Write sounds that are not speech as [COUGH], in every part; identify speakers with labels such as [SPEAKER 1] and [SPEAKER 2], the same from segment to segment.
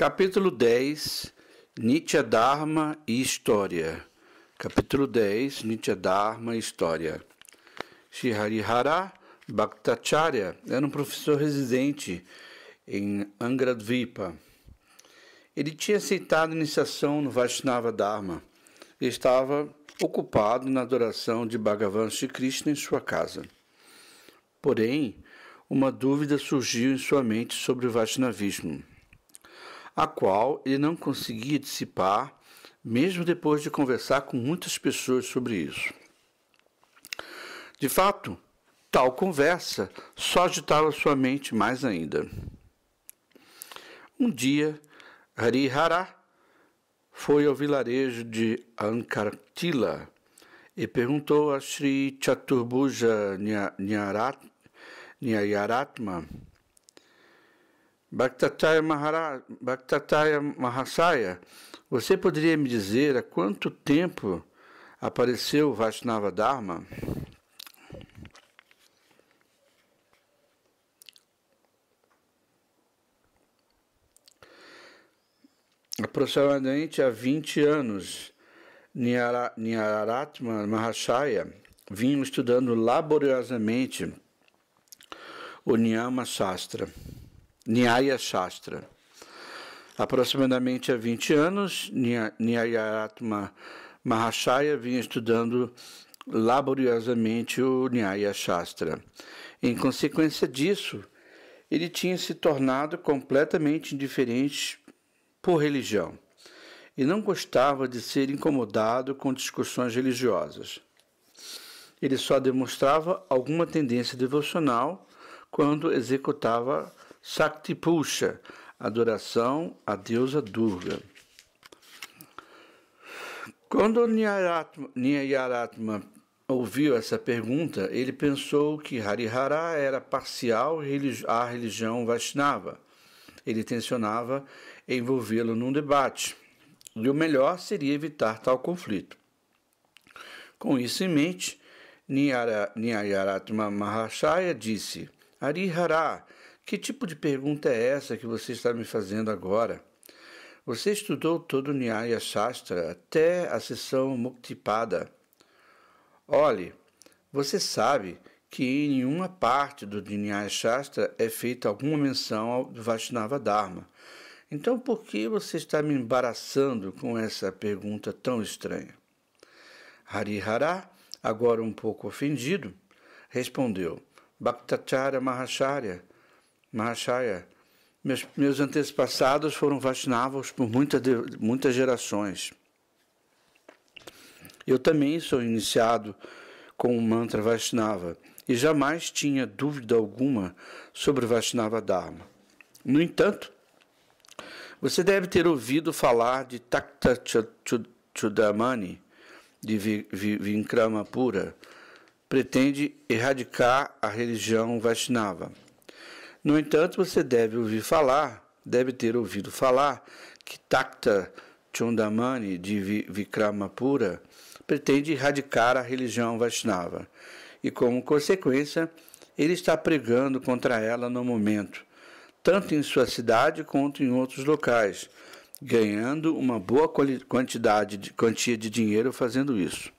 [SPEAKER 1] Capítulo 10 Nietzsche Dharma e História. Capítulo 10 Nietzsche Dharma e História. Sriharihara Bhattacharya era um professor residente em Angradvipa. Ele tinha aceitado iniciação no Vaishnava Dharma e estava ocupado na adoração de Bhagavan Sri Krishna em sua casa. Porém, uma dúvida surgiu em sua mente sobre o Vaishnavismo a qual ele não conseguia dissipar, mesmo depois de conversar com muitas pessoas sobre isso. De fato, tal conversa só agitava sua mente mais ainda. Um dia, Harihara foi ao vilarejo de Ankartila e perguntou a Sri Chaturbuja Nyayaratma Bhaktataya, Maharaj, Bhaktataya Mahasaya, você poderia me dizer há quanto tempo apareceu o Vaishnava Dharma? Aproximadamente há 20 anos, Niyaratma Mahashaya vinha estudando laboriosamente o Niyama Shastra. Nyaya Shastra. Aproximadamente há 20 anos, Nyayatma Mahashaya vinha estudando laboriosamente o Nyaya Shastra. Em consequência disso, ele tinha se tornado completamente indiferente por religião e não gostava de ser incomodado com discussões religiosas. Ele só demonstrava alguma tendência devocional quando executava Shakti Pusha, adoração à deusa Durga. Quando Nyayaratma, Nyayaratma ouviu essa pergunta, ele pensou que Harihara era parcial à religião Vaishnava. Ele tensionava envolvê-lo num debate, e o melhor seria evitar tal conflito. Com isso em mente, Nyayaratma Mahashaya disse: Harihara que tipo de pergunta é essa que você está me fazendo agora? Você estudou todo o Nyaya Shastra até a sessão Muktipada. Olhe, você sabe que em nenhuma parte do Nyaya Shastra é feita alguma menção ao Vaishnava Dharma. Então por que você está me embaraçando com essa pergunta tão estranha? Harihara, agora um pouco ofendido, respondeu: Bhaktacharya Mahacharya, Mahashaya. Meus, meus antepassados foram Vaishnavas por muita, muitas gerações. Eu também sou iniciado com o mantra Vaishnava e jamais tinha dúvida alguma sobre Vaishnava Dharma. No entanto, você deve ter ouvido falar de Takta Chudamani, de Vinkrama Pura, pretende erradicar a religião Vaishnava. No entanto, você deve ouvir falar, deve ter ouvido falar, que Takta Chundamani de Vikramapura pretende erradicar a religião Vaishnava e, como consequência, ele está pregando contra ela no momento, tanto em sua cidade quanto em outros locais, ganhando uma boa quantidade de, quantia de dinheiro fazendo isso.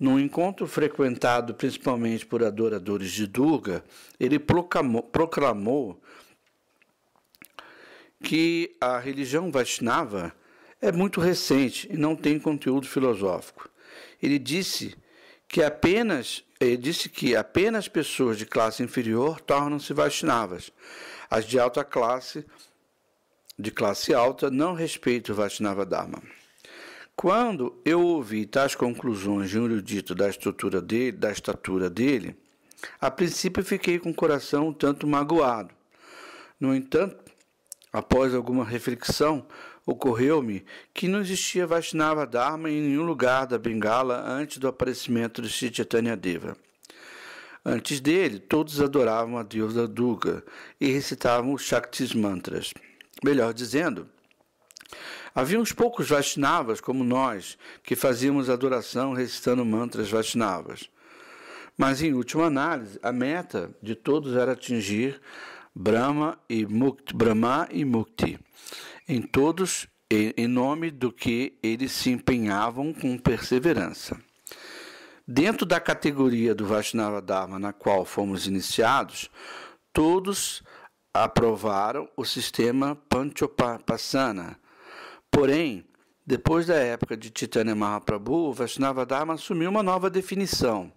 [SPEAKER 1] Num encontro frequentado principalmente por adoradores de Durga, ele proclamou, proclamou que a religião Vaishnava é muito recente e não tem conteúdo filosófico. Ele disse que apenas ele disse que apenas pessoas de classe inferior tornam-se Vaishnavas. As de alta classe, de classe alta, não respeitam o Vaishnava Dharma. Quando eu ouvi tais conclusões de um erudito da estrutura dele, da estatura dele, a princípio fiquei com o coração um tanto magoado. No entanto, após alguma reflexão, ocorreu-me que não existia Vaishnava Dharma em nenhum lugar da Bengala antes do aparecimento de Sri Chaitanya Deva. Antes dele, todos adoravam a deusa Durga e recitavam os Shaktis mantras. Melhor dizendo, Havia uns poucos Vaishnavas, como nós, que fazíamos adoração recitando mantras Vaishnavas. Mas, em última análise, a meta de todos era atingir Brahma e Mukti, Brahma e Mukti, em todos, em nome do que eles se empenhavam com perseverança. Dentro da categoria do Vaishnava Dharma na qual fomos iniciados, todos aprovaram o sistema Panchopassana, Porém, depois da época de Titânia Mahaprabhu, Vaishnava Dharma assumiu uma nova definição.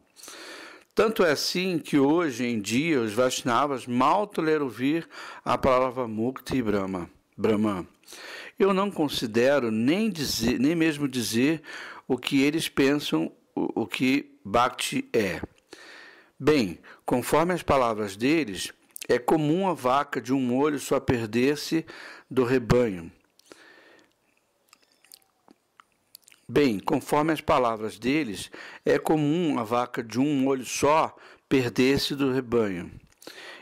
[SPEAKER 1] Tanto é assim que hoje em dia os Vaishnavas mal toleram ouvir a palavra Mukti Brahma. Brahma. Brahman. Eu não considero nem, dizer, nem mesmo dizer o que eles pensam o, o que Bhakti é. Bem, conforme as palavras deles, é comum a vaca de um olho só perder-se do rebanho. Bem, conforme as palavras deles, é comum a vaca de um olho só perder-se do rebanho.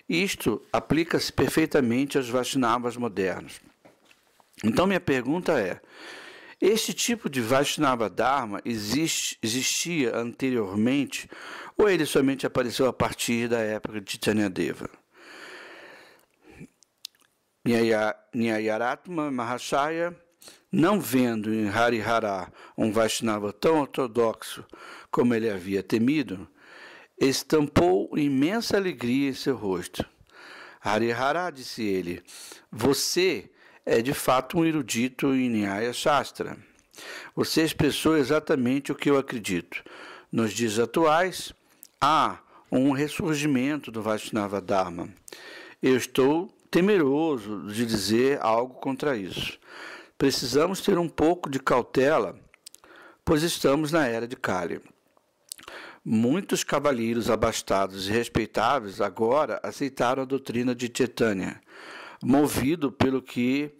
[SPEAKER 1] Isto aplica-se perfeitamente aos Vaishnavas modernos. Então, minha pergunta é: este tipo de Vaishnava Dharma existe, existia anteriormente ou ele somente apareceu a partir da época de Chaitanyadeva? Deva? Nyayaratma Mahashaya não vendo em Harihará um Vaishnava tão ortodoxo como ele havia temido, estampou imensa alegria em seu rosto. Harihara, disse ele, você é de fato um erudito em Nyaya Shastra. Você expressou exatamente o que eu acredito. Nos dias atuais, há um ressurgimento do Vaishnava Dharma. Eu estou temeroso de dizer algo contra isso. Precisamos ter um pouco de cautela, pois estamos na era de Kali. Muitos cavalheiros abastados e respeitáveis agora aceitaram a doutrina de Titânia, movido pelo que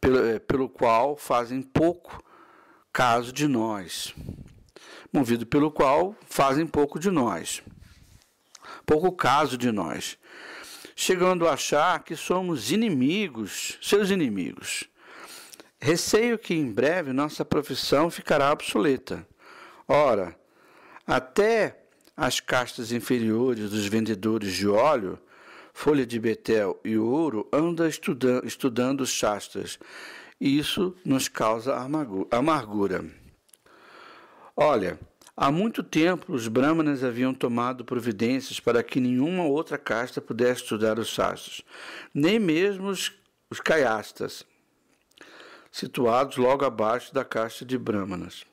[SPEAKER 1] pelo, eh, pelo qual fazem pouco caso de nós. Movido pelo qual fazem pouco de nós. Pouco caso de nós. Chegando a achar que somos inimigos, seus inimigos. Receio que em breve nossa profissão ficará obsoleta. Ora, até as castas inferiores dos vendedores de óleo, folha de betel e ouro andam estudando, estudando shastras. e isso nos causa amargura. Olha, há muito tempo os brahmanas haviam tomado providências para que nenhuma outra casta pudesse estudar os shastras, nem mesmo os, os caiastas situados logo abaixo da caixa de Brahmanas.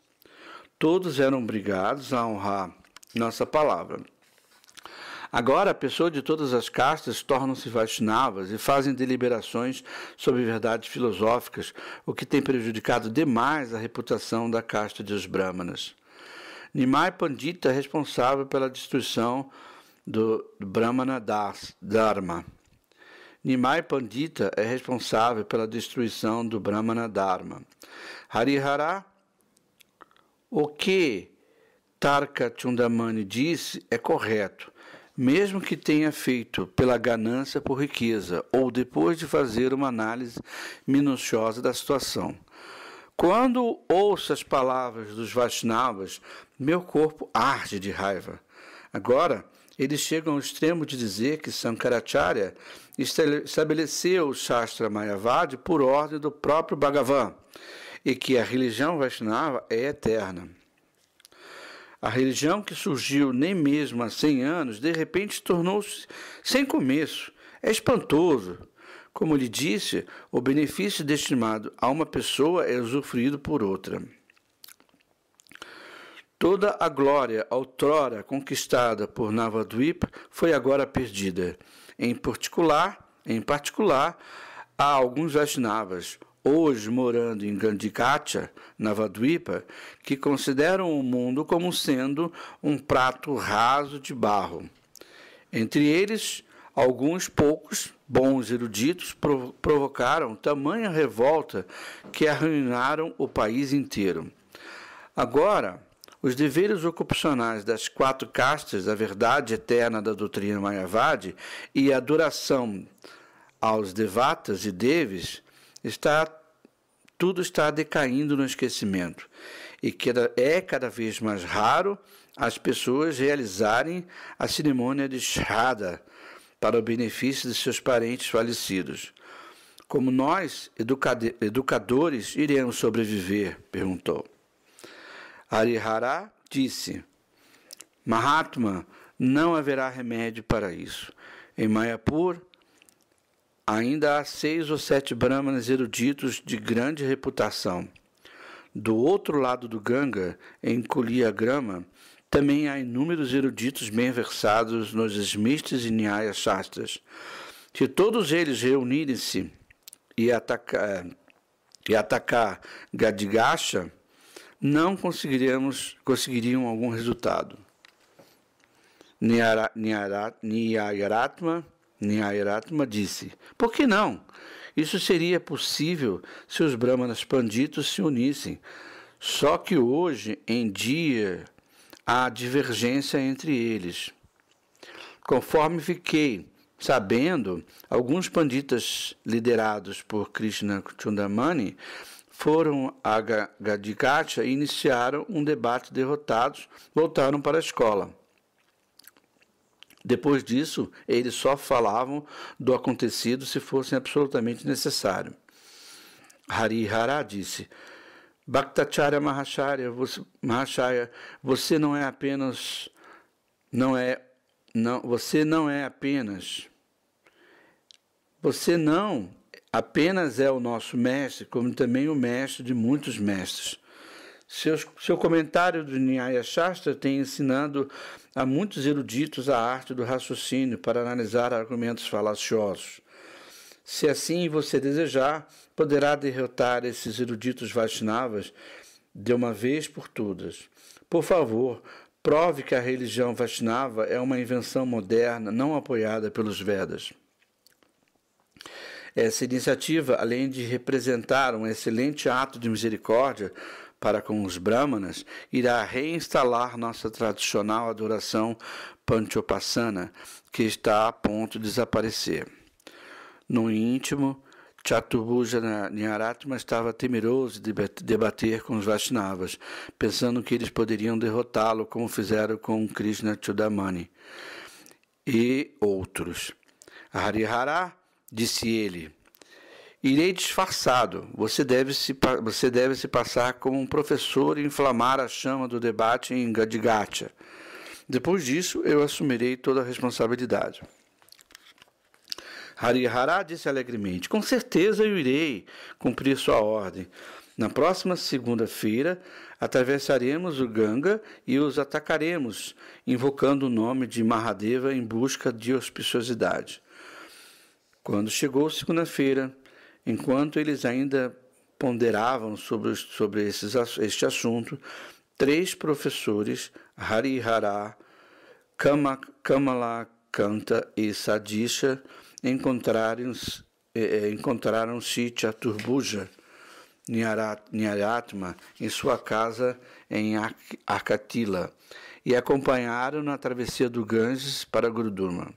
[SPEAKER 1] Todos eram obrigados a honrar nossa palavra. Agora, pessoas de todas as castas tornam-se Vaishnavas e fazem deliberações sobre verdades filosóficas, o que tem prejudicado demais a reputação da casta dos Brahmanas. Nimai Pandita é responsável pela destruição do Brahmana Dharma Nimai Pandita é responsável pela destruição do Brahmana Dharma. Harihara, o que Tarka Chundamani disse é correto, mesmo que tenha feito pela ganância por riqueza ou depois de fazer uma análise minuciosa da situação. Quando ouço as palavras dos Vaishnavas, meu corpo arde de raiva. Agora, eles chegam ao extremo de dizer que Sankaracharya estabeleceu o Shastra Mayavadi por ordem do próprio Bhagavan e que a religião Vaishnava é eterna. A religião que surgiu nem mesmo há 100 anos, de repente tornou-se sem começo. É espantoso. Como lhe disse, o benefício destinado a uma pessoa é usufruído por outra. Toda a glória outrora conquistada por Navadvip foi agora perdida. Em particular, em particular, há alguns Vaishnavas, hoje morando em Gandhikacha, Navadvipa, que consideram o mundo como sendo um prato raso de barro. Entre eles, alguns poucos bons eruditos provocaram tamanha revolta que arruinaram o país inteiro. Agora, os deveres ocupacionais das quatro castas, a verdade eterna da doutrina Mayavadi e a adoração aos devatas e deves, está, tudo está decaindo no esquecimento. E é cada vez mais raro as pessoas realizarem a cerimônia de Shraddha para o benefício de seus parentes falecidos. Como nós, educadores, iremos sobreviver? perguntou. Arihara disse: Mahatma, não haverá remédio para isso. Em Mayapur, ainda há seis ou sete brahmanas eruditos de grande reputação. Do outro lado do Ganga, em Kuliagrama, também há inúmeros eruditos bem versados nos Smritis e Nyaya Shastras. Se todos eles reunirem-se e atacar, eh, e atacar Gadigasha, não conseguiríamos, conseguiriam algum resultado. Niyaratma, Niyaratma disse, por que não? Isso seria possível se os brahmanas panditos se unissem. Só que hoje em dia há divergência entre eles. Conforme fiquei sabendo, alguns panditas liderados por Krishna Chundamani foram a Gadikátia e iniciaram um debate derrotados, voltaram para a escola. Depois disso, eles só falavam do acontecido se fosse absolutamente necessário. Hari Harihara disse: Bhaktacharya Mahacharya, você, Mahacharya, você não é apenas não é não, você não é apenas você não apenas é o nosso mestre, como também o mestre de muitos mestres. Seus, seu comentário do Nyaya Shastra tem ensinado a muitos eruditos a arte do raciocínio para analisar argumentos falaciosos. Se assim você desejar, poderá derrotar esses eruditos Vaishnavas de uma vez por todas. Por favor, prove que a religião Vaishnava é uma invenção moderna não apoiada pelos Vedas. Essa iniciativa, além de representar um excelente ato de misericórdia para com os brahmanas, irá reinstalar nossa tradicional adoração panchopassana, que está a ponto de desaparecer. No íntimo, Chatubhuja Nyaratma estava temeroso de debater com os Vaishnavas, pensando que eles poderiam derrotá-lo como fizeram com Krishna Chudamani e outros. Harihara disse ele. Irei disfarçado. Você deve, se, você deve se passar como um professor e inflamar a chama do debate em Gadigacha. Depois disso, eu assumirei toda a responsabilidade. Harihara disse alegremente: Com certeza eu irei cumprir sua ordem. Na próxima segunda-feira, atravessaremos o Ganga e os atacaremos, invocando o nome de Mahadeva em busca de auspiciosidade. Quando chegou segunda-feira, enquanto eles ainda ponderavam sobre, sobre esses, este assunto, três professores, Harihara, Kama, Kamala Kanta e Sadisha, encontraram-se eh, eh encontraram Chaturbuja Nyaratma em sua casa em Arkatila e acompanharam na travessia do Ganges para Guruduma.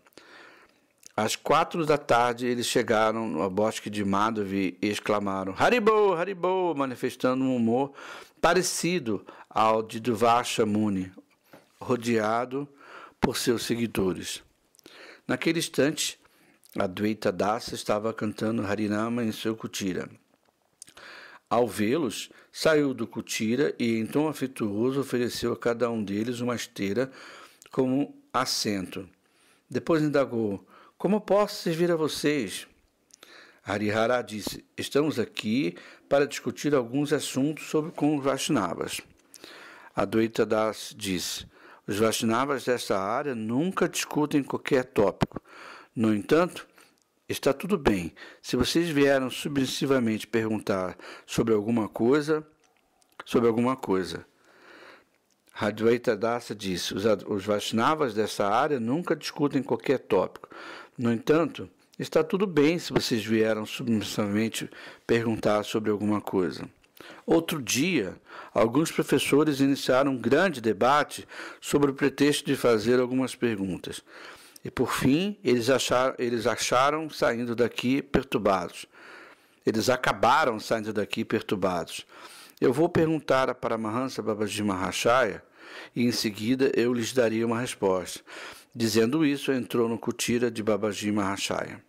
[SPEAKER 1] Às quatro da tarde, eles chegaram ao bosque de Madhavi e exclamaram Haribo, Haribo, manifestando um humor parecido ao de Duvasha Muni, rodeado por seus seguidores. Naquele instante, a Dweita Dasa estava cantando Harinama em seu kutira. Ao vê-los, saiu do kutira e, em então tom afetuoso, ofereceu a cada um deles uma esteira como assento. Depois indagou: como posso servir a vocês? Arihara disse: Estamos aqui para discutir alguns assuntos sobre com os Vaishnavas. Adwaita Das disse: Os Vaishnavas dessa área nunca discutem qualquer tópico. No entanto, está tudo bem. Se vocês vieram submissivamente perguntar sobre alguma coisa, sobre alguma coisa. Adwaita Dasa disse: Os Vaishnavas dessa área nunca discutem qualquer tópico. No entanto, está tudo bem se vocês vieram submissamente perguntar sobre alguma coisa. Outro dia, alguns professores iniciaram um grande debate sobre o pretexto de fazer algumas perguntas. E por fim, eles acharam, eles acharam saindo daqui perturbados. Eles acabaram saindo daqui perturbados. Eu vou perguntar a Paramahansa Babaji Mahashaya e em seguida eu lhes daria uma resposta. Dizendo isso, entrou no Kutira de Babaji Maharshaya.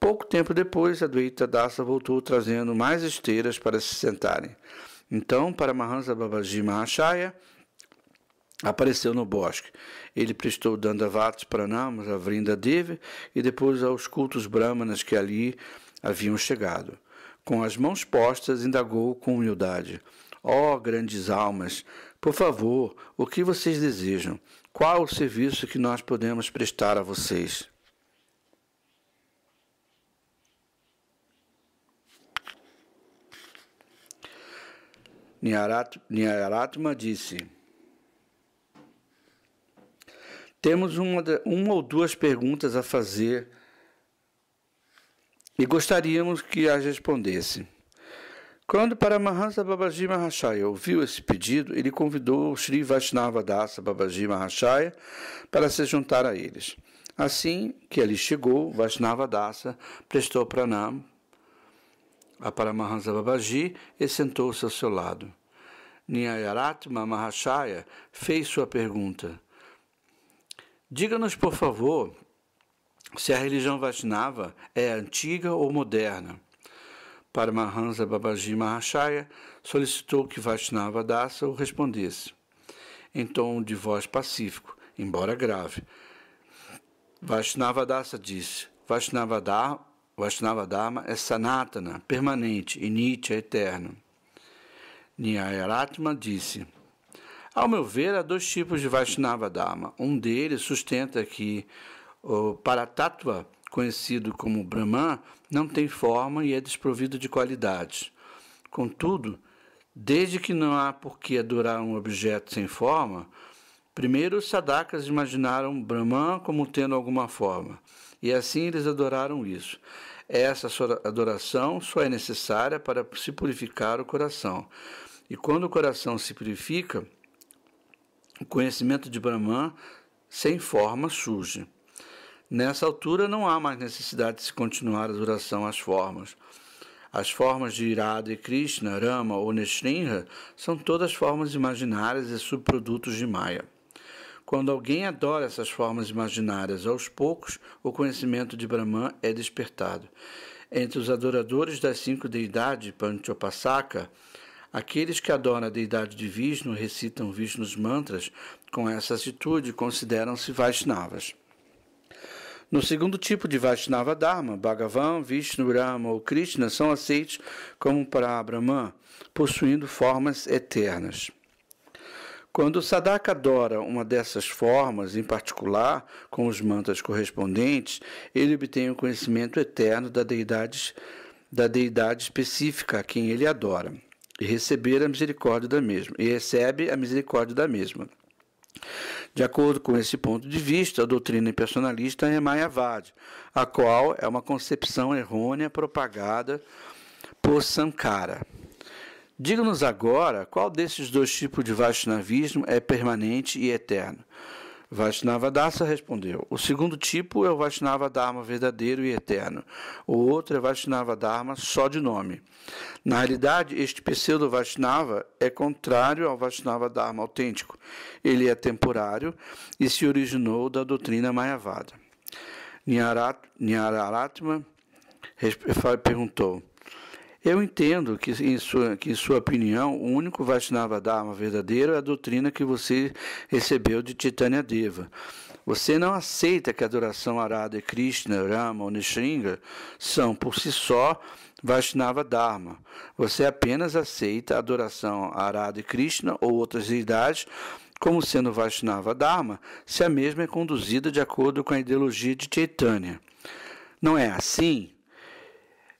[SPEAKER 1] Pouco tempo depois, a Advaita Dasa voltou trazendo mais esteiras para se sentarem. Então, para Mahansa Babaji Maharshaya apareceu no bosque. Ele prestou para Pranamas a Vrinda Devi e depois aos cultos brahmanas que ali haviam chegado. Com as mãos postas, indagou com humildade: Ó oh, grandes almas, por favor, o que vocês desejam? qual o serviço que nós podemos prestar a vocês. Nyaratma disse: Temos uma, uma ou duas perguntas a fazer e gostaríamos que as respondessem. Quando Paramahansa Babaji Maharshaya ouviu esse pedido, ele convidou o Sri Vaishnava Dasa Babaji Maharshaya para se juntar a eles. Assim que ele chegou, Vaishnava Dasa prestou pranam a Paramahansa Babaji e sentou-se ao seu lado. Nyayaratma Maharshaya fez sua pergunta. Diga-nos, por favor, se a religião Vaishnava é antiga ou moderna. Paramahansa Babaji Mahashaya solicitou que Vaishnava Dasa o respondesse, em tom de voz pacífico, embora grave. Vaishnava Dasa disse: Vaishnava Dharma, Vaishnava Dharma é sanatana, permanente, e Nietzsche é eterno. Nyayaratma disse: Ao meu ver, há dois tipos de Vaishnava Dharma. Um deles sustenta que o Paratattva conhecido como Brahman, não tem forma e é desprovido de qualidades. Contudo, desde que não há por que adorar um objeto sem forma, primeiro os sadakas imaginaram Brahman como tendo alguma forma, e assim eles adoraram isso. Essa adoração só é necessária para se purificar o coração. E quando o coração se purifica, o conhecimento de Brahman sem forma surge. Nessa altura não há mais necessidade de se continuar a adoração às formas. As formas de Irada e Krishna, Rama ou Nestrinha são todas formas imaginárias e subprodutos de Maya. Quando alguém adora essas formas imaginárias aos poucos, o conhecimento de Brahman é despertado. Entre os adoradores das cinco deidades Panchopasaka, Aqueles que adoram a deidade de Vishnu recitam Vishnu's mantras com essa atitude consideram-se Vaishnavas. No segundo tipo de Vaishnava Dharma, Bhagavan, Vishnu, Brahma ou Krishna são aceitos como para Brahman, possuindo formas eternas. Quando o Sadaka adora uma dessas formas, em particular com os mantas correspondentes, ele obtém o conhecimento eterno da deidade, da deidade específica a quem ele adora e receber a misericórdia da mesma e recebe a misericórdia da mesma. De acordo com esse ponto de vista, a doutrina impersonalista é Mayavad, a qual é uma concepção errônea propagada por Sankara. Diga-nos agora qual desses dois tipos de Vaishnavismo é permanente e eterno. Vaishnava Dasa respondeu: O segundo tipo é o Vaishnava Dharma verdadeiro e eterno. O outro é Vaishnava Dharma só de nome. Na realidade, este pseudo Vaishnava é contrário ao Vaishnava Dharma autêntico. Ele é temporário e se originou da doutrina Mayavada. Nyararatma perguntou: eu entendo que, em sua, que, em sua opinião, o único Vaishnava Dharma verdadeiro é a doutrina que você recebeu de Titânia Deva. Você não aceita que a adoração arada Krishna, Rama ou Nishringa são, por si só, Vaishnava Dharma. Você apenas aceita a adoração a Arada e Krishna ou outras deidades como sendo Vaishnava Dharma, se a mesma é conduzida de acordo com a ideologia de Chaitanya. Não é assim?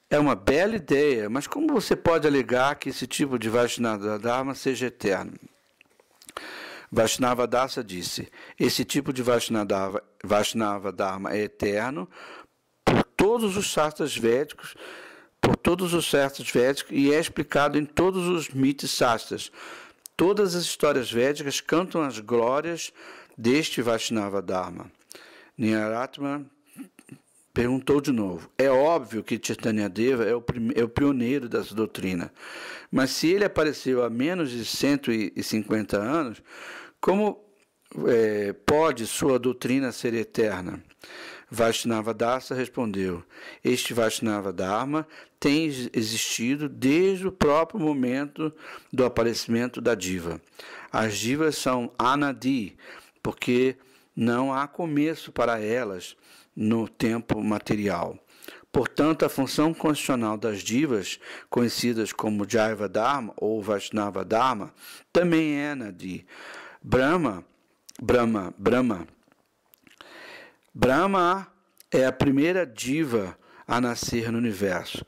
[SPEAKER 1] É uma bela ideia, mas como você pode alegar que esse tipo de Vaishnava Dharma seja eterno? Vaishnava Dasa disse: esse tipo de Vaishnava, Vaishnava Dharma é eterno por todos os sastras védicos, por todos os sastras védicos e é explicado em todos os mitos sastras. Todas as histórias védicas cantam as glórias deste Vaishnava Dharma. Niharatma Perguntou de novo. É óbvio que Chaitanya Deva é o, é o pioneiro dessa doutrina, mas se ele apareceu há menos de 150 anos, como é, pode sua doutrina ser eterna? Vaishnava Dasa respondeu: Este Vaishnava Dharma tem existido desde o próprio momento do aparecimento da diva. As divas são anadi, porque não há começo para elas, no tempo material. Portanto, a função constitucional das divas, conhecidas como Jaiva Dharma ou Vaishnava Dharma, também é na de Brahma, Brahma, Brahma. Brahma é a primeira diva a nascer no universo.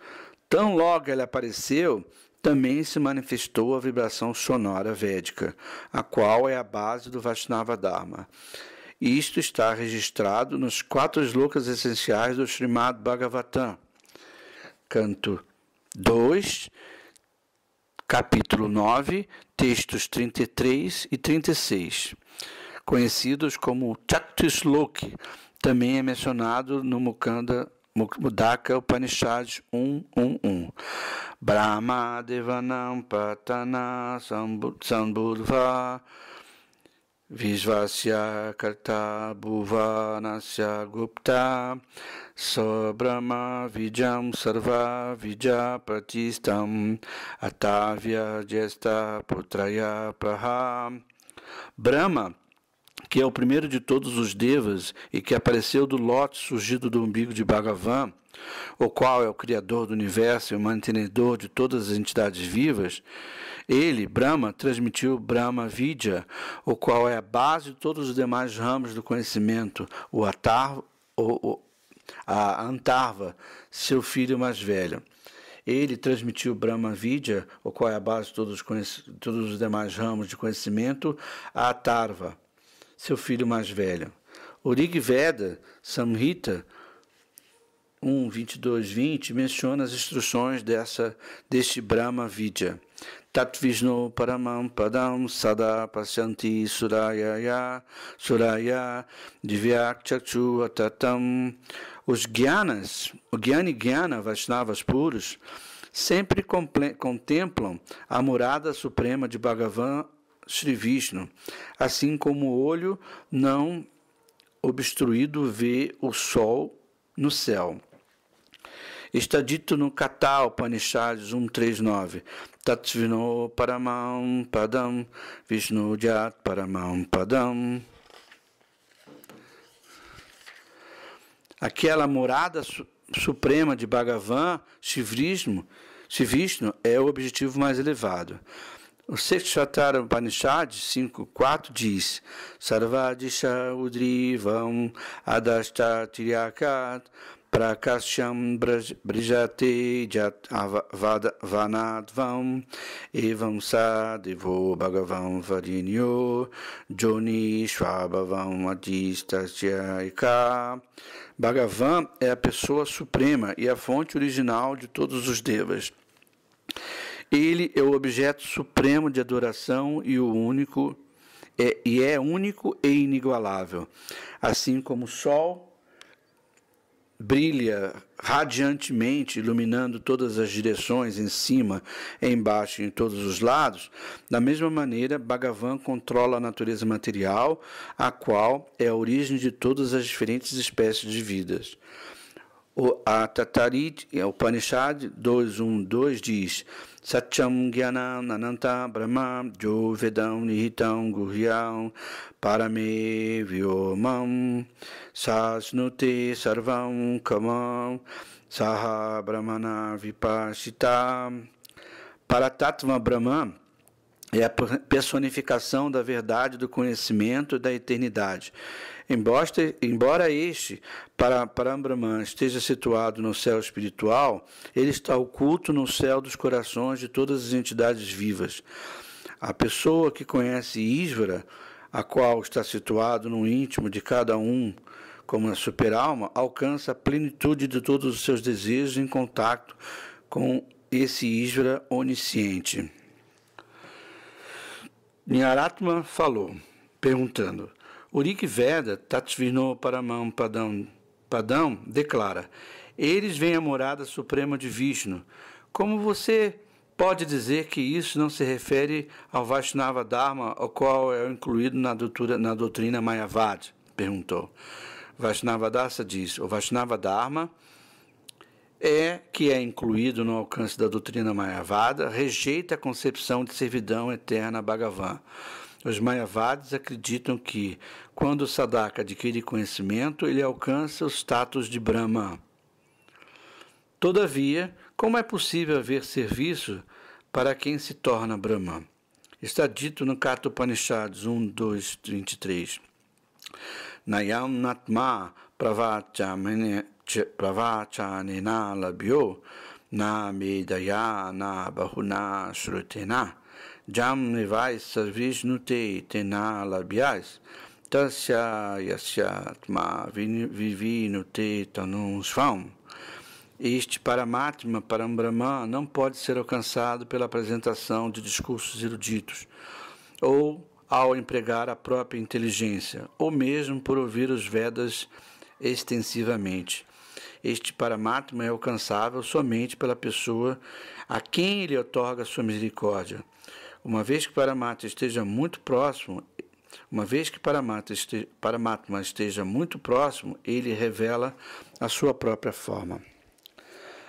[SPEAKER 1] Tão logo ela apareceu, também se manifestou a vibração sonora védica, a qual é a base do Vaishnava Dharma. E isto está registrado nos quatro slokas essenciais do Srimad Bhagavatam, canto 2, capítulo 9, textos 33 e 36, conhecidos como Chaktisloki, também é mencionado no Mukanda Mudaka Upanishad 111. Brahma Devanam Patana Sambudva Vishvasya Karta Bhuvanasya Gupta so brahma Vijam Sarva pratistam, Atavya Jesta Putraya Praha Brahma que é o primeiro de todos os devas e que apareceu do lote surgido do umbigo de Bhagavan, o qual é o criador do universo e o mantenedor de todas as entidades vivas, ele, Brahma, transmitiu Brahma Vidya, o qual é a base de todos os demais ramos do conhecimento, o Atarva, o, a Antarva, seu filho mais velho. Ele transmitiu Brahma Vidya, o qual é a base de todos os, todos os demais ramos de conhecimento, a Atarva seu filho mais velho. O Rig Veda, Samhita 1, 22, 20, menciona as instruções dessa, deste Brahma Vidya. Tatvishnu Paramam Padam Sada Pasyanti Surayaya Suraya Divyak Atatam Os Gyanas, o Gyani Gyana, Vaishnavas puros, sempre contemplam a morada suprema de Bhagavan Sri Vishnu, assim como o olho não obstruído vê o sol no céu. Está dito no Katal Panishads 139. Tatsvino Paramam Padam Vishnu Jat Paramam Padam. Aquela morada su suprema de Bhagavan, Shivrismo, Shivishnu, é o objetivo mais elevado. O Sekshvatara Upanishad 5.4 diz Sarvadisha udrivam adashta tiriakat Prakasham brijate jat vanadvam evam sadevo bhagavam varinyo joni shvabavam adhistasyaka Bhagavan é a pessoa suprema e a fonte original de todos os devas. Ele é o objeto supremo de adoração e o único, é, e é único e inigualável. Assim como o sol brilha radiantemente, iluminando todas as direções, em cima, embaixo, em todos os lados, da mesma maneira, Bhagavan controla a natureza material, a qual é a origem de todas as diferentes espécies de vidas. O, a é, o Upanishad 2.1.2 diz Satyam Gyanam Nananta Brahma Jovedam Nihitam Guhyam Parame Vyomam Sasnuti Sarvam Kamam Saha Brahmana Vipashitam Tatva Brahman é a personificação da verdade, do conhecimento e da eternidade. Embora este, para Ambraman esteja situado no céu espiritual, ele está oculto no céu dos corações de todas as entidades vivas. A pessoa que conhece Isvara, a qual está situado no íntimo de cada um, como a superalma, alcança a plenitude de todos os seus desejos em contato com esse Isvara onisciente. Nyaratma falou, perguntando: o Rig Veda, Tatsvino Paramam Padam, Padam declara: Eles vêm à morada suprema de Vishnu. Como você pode dizer que isso não se refere ao Vaishnava Dharma, o qual é incluído na, doutrina na doutrina Mayavad? perguntou. Vaishnava Dasa diz: O Vaishnava Dharma é que é incluído no alcance da doutrina Mayavada, rejeita a concepção de servidão eterna a Bhagavan. Os Mayavadis acreditam que, quando Sadaka adquire conhecimento, ele alcança o status de Brahma. Todavia, como é possível haver serviço para quem se torna Brahma? Está dito no Kata Upanishads 1, 2, 23. Nayam Natma Pravachanena Labhyo Na Medaya Na Bahuna Shrutena jam nivais sarvishnuti tena labiais tasya yasyatma vivi tanum svam. Este Paramatma para Brahman não pode ser alcançado pela apresentação de discursos eruditos ou ao empregar a própria inteligência, ou mesmo por ouvir os Vedas extensivamente. Este Paramatma é alcançável somente pela pessoa a quem ele otorga sua misericórdia. Uma vez que Paramatma esteja muito próximo, uma vez que Paramatma esteja, Paramatma esteja muito próximo, ele revela a sua própria forma.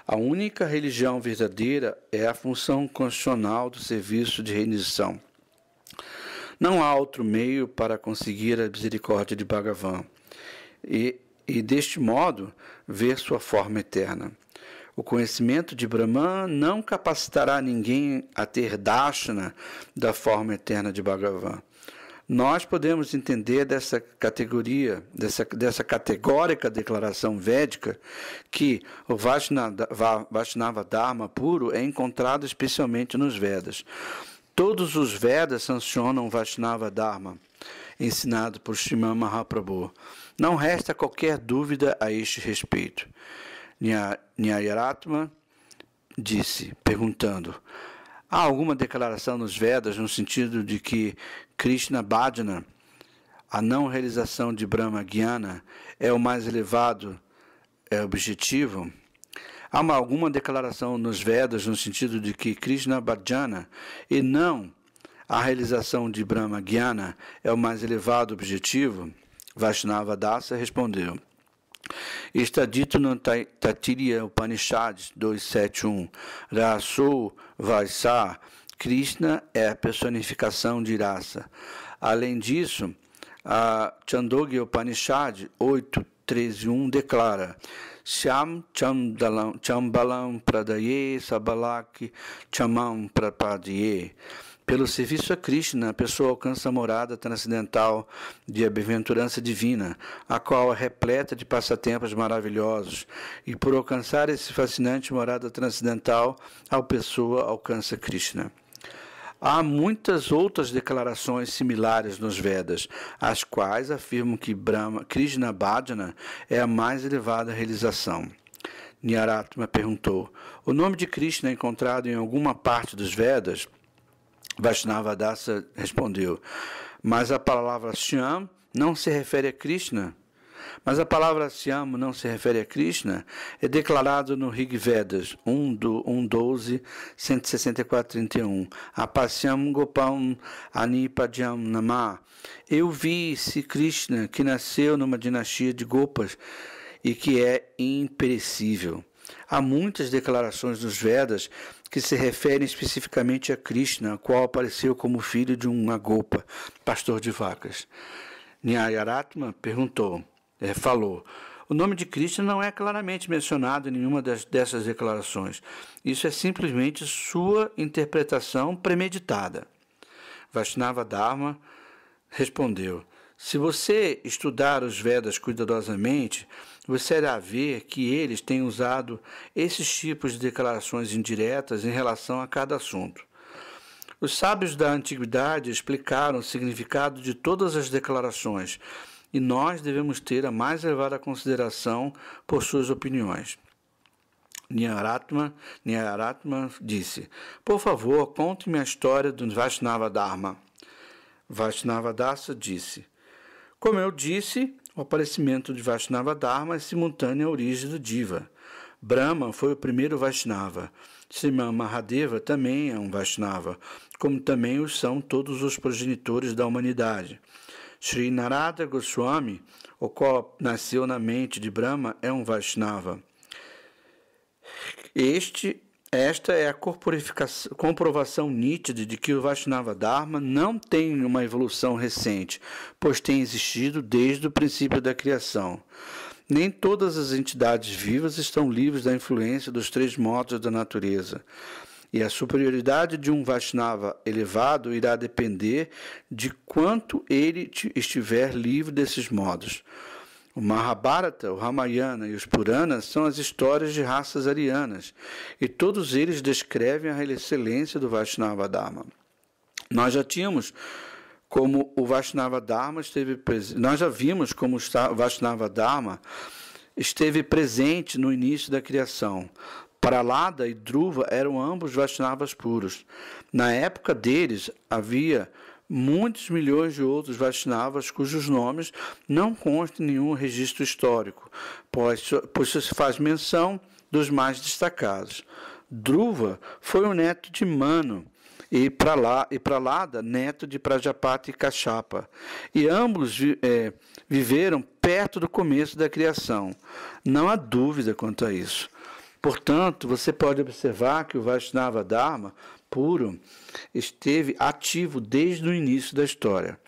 [SPEAKER 1] A única religião verdadeira é a função constitucional do serviço de rendição. Não há outro meio para conseguir a misericórdia de Bhagavan e, e deste modo, ver sua forma eterna. O conhecimento de Brahman não capacitará ninguém a ter Dashna da forma eterna de Bhagavan. Nós podemos entender dessa categoria, dessa, dessa categórica declaração védica, que o Vaishnava Dharma puro é encontrado especialmente nos Vedas. Todos os Vedas sancionam o Vaishnava Dharma, ensinado por Shimam Mahaprabhu. Não resta qualquer dúvida a este respeito. Nyayaratma disse, perguntando: Há alguma declaração nos Vedas no sentido de que Krishna Bhajana, a não realização de Brahma Jnana, é o mais elevado é, objetivo? Há uma, alguma declaração nos Vedas no sentido de que Krishna Bhajana e não a realização de Brahma Jnana é o mais elevado objetivo? Vaishnava Dasa respondeu: Está dito no Tatiriya Upanishad 271. Rasu Vaisa, Krishna é a personificação de raça. Além disso, a Chandogya Upanishad 8.13.1 declara Shyam Chambalam Pradaye Sabalak Chamam Prapadaye pelo serviço a Krishna, né? a pessoa alcança a morada transcendental de bem-aventurança divina, a qual é repleta de passatempos maravilhosos, e por alcançar esse fascinante morada transcendental, a pessoa alcança Krishna. Né? Há muitas outras declarações similares nos Vedas, as quais afirmam que Brahma, Krishna Bhajana é a mais elevada realização. Nyaratma perguntou: O nome de Krishna é encontrado em alguma parte dos Vedas? Dasa respondeu: Mas a palavra Shyam não se refere a Krishna. Mas a palavra Shyam não se refere a Krishna, é declarado no Rig Vedas 1, 12, 164, 31. Apasyam Gopam Anipadyam Namah. Eu vi se Krishna que nasceu numa dinastia de Gopas e que é imperecível. Há muitas declarações nos Vedas que se referem especificamente a Krishna, qual apareceu como filho de uma golpa, pastor de vacas. Nyayaratma perguntou, é, falou, o nome de Krishna não é claramente mencionado em nenhuma das, dessas declarações. Isso é simplesmente sua interpretação premeditada. Vaishnava Dharma respondeu, se você estudar os Vedas cuidadosamente, você irá ver que eles têm usado esses tipos de declarações indiretas em relação a cada assunto. Os sábios da antiguidade explicaram o significado de todas as declarações e nós devemos ter a mais elevada consideração por suas opiniões. Nyaratma, Nyaratma disse: Por favor, conte-me a história do Vaishnava Dharma. Vaishnava Dasa disse: como eu disse, o aparecimento de Vaishnava Dharma é simultâneo à origem do Diva. Brahma foi o primeiro Vaishnava. Sriman Mahadeva também é um Vaishnava, como também os são todos os progenitores da humanidade. Sri Narada Goswami, o qual nasceu na mente de Brahma, é um Vaishnava. Este esta é a comprovação nítida de que o Vaishnava Dharma não tem uma evolução recente, pois tem existido desde o princípio da criação. Nem todas as entidades vivas estão livres da influência dos três modos da natureza. E a superioridade de um Vaishnava elevado irá depender de quanto ele estiver livre desses modos. O Mahabharata, o Ramayana e os Puranas são as histórias de raças arianas, e todos eles descrevem a excelência do Vaishnava Dharma. Nós já tínhamos como o Vaishnava Dharma esteve nós já vimos como o Vaishnava Dharma esteve presente no início da criação. Paralada e Druva eram ambos Vaishnavas puros. Na época deles havia muitos milhões de outros Vaishnavas cujos nomes não constam em nenhum registro histórico, pois, pois se faz menção dos mais destacados. Druva foi o neto de Mano e Pralada, neto de Prajapati e Kachapa, e ambos é, viveram perto do começo da criação. Não há dúvida quanto a isso. Portanto, você pode observar que o Vaishnava Dharma puro esteve ativo desde o início da história.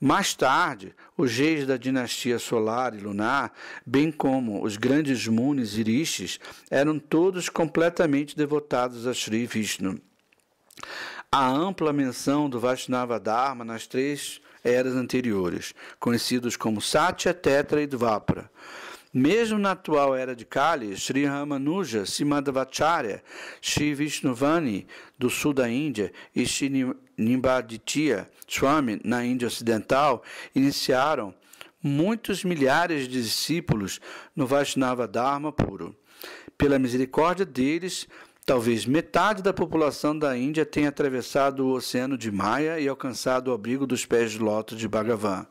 [SPEAKER 1] Mais tarde, os reis da dinastia solar e lunar, bem como os grandes munis e rishis, eram todos completamente devotados a Sri Vishnu. A ampla menção do Vaishnava Dharma nas três eras anteriores, conhecidos como Satya, Tetra e Dvapara mesmo na atual era de Kali, Sri Ramanuja, Sri Madhavacharya, Sri Vishnuvani, do sul da Índia, e Sri Nimbaditya Swami, na Índia Ocidental, iniciaram muitos milhares de discípulos no Vaishnava Dharma puro. Pela misericórdia deles, Talvez metade da população da Índia tenha atravessado o oceano de Maia e alcançado o abrigo dos pés de loto de Bhagavan.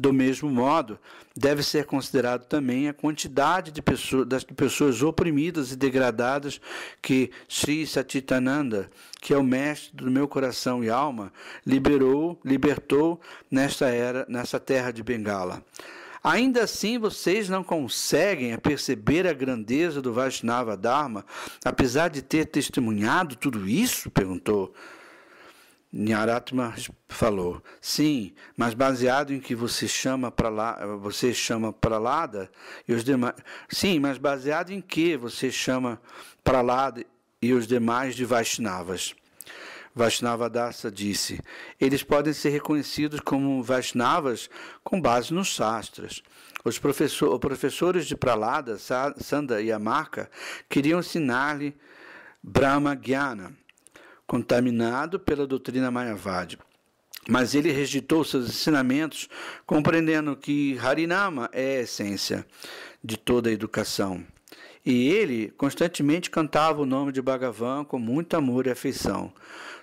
[SPEAKER 1] Do mesmo modo, deve ser considerado também a quantidade de pessoas, das pessoas oprimidas e degradadas que Sri Satitananda, que é o mestre do meu coração e alma, liberou, libertou nesta era, nessa terra de Bengala. Ainda assim, vocês não conseguem perceber a grandeza do Vaishnava Dharma, apesar de ter testemunhado tudo isso? perguntou Nyaratma falou: "Sim, mas baseado em que você chama para lá, você chama para Lada e os demais. Sim, mas baseado em que você chama para Lada e os demais de Vaishnavas?" Vaishnava Dasa disse: "Eles podem ser reconhecidos como Vaishnavas com base nos sastras." Os professor, professores de Pralada, Sanda e Amarka queriam ensinar-lhe Brahma Gyana contaminado pela doutrina Mayavadi. Mas ele rejeitou seus ensinamentos, compreendendo que Harinama é a essência de toda a educação. E ele constantemente cantava o nome de Bhagavan com muito amor e afeição.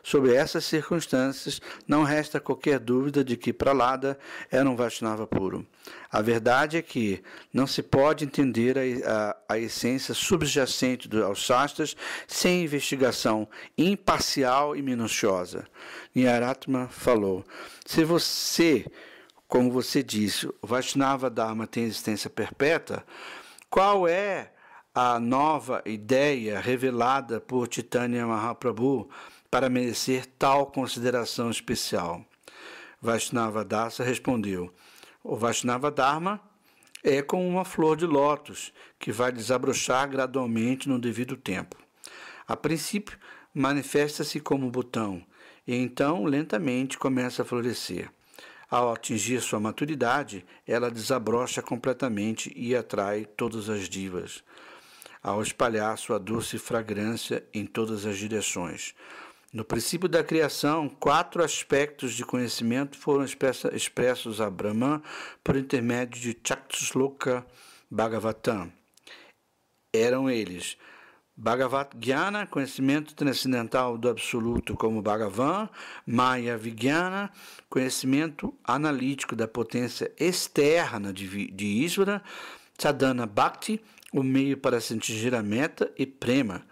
[SPEAKER 1] Sobre essas circunstâncias, não resta qualquer dúvida de que Pralada era um Vaishnava puro. A verdade é que não se pode entender a, a, a essência subjacente do, aos Shastras sem investigação imparcial e minuciosa. Nyaratma falou: Se você, como você disse, o Vaishnava Dharma tem existência perpétua, qual é a nova ideia revelada por Titânia Mahaprabhu para merecer tal consideração especial. Vaishnava Dasa respondeu: O Vaishnava Dharma é como uma flor de lótus que vai desabrochar gradualmente no devido tempo. A princípio, manifesta-se como um botão e então lentamente começa a florescer. Ao atingir sua maturidade, ela desabrocha completamente e atrai todas as divas ao espalhar sua doce fragrância em todas as direções. No princípio da criação, quatro aspectos de conhecimento foram expressos a Brahman por intermédio de Chakshloka Bhagavatam. Eram eles Bhagavat Gyana, conhecimento transcendental do absoluto como Bhagavan, Maya Vigyana, conhecimento analítico da potência externa de, de Isvara, Sadhana Bhakti, o meio para se atingir a meta e prema,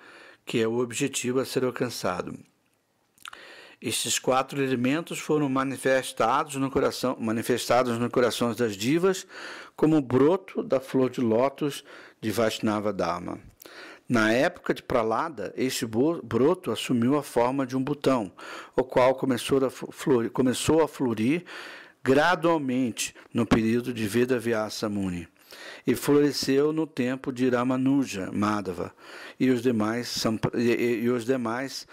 [SPEAKER 1] que é o objetivo a ser alcançado. Estes quatro elementos foram manifestados no coração, manifestados no coração das divas como o broto da flor de lótus de Vaishnava Dharma. Na época de Pralada, este broto assumiu a forma de um botão, o qual começou a florir, começou a florir gradualmente no período de Veda Vyasa Muni e floresceu no tempo de Ramanuja, Madhava, e os demais, e, os demais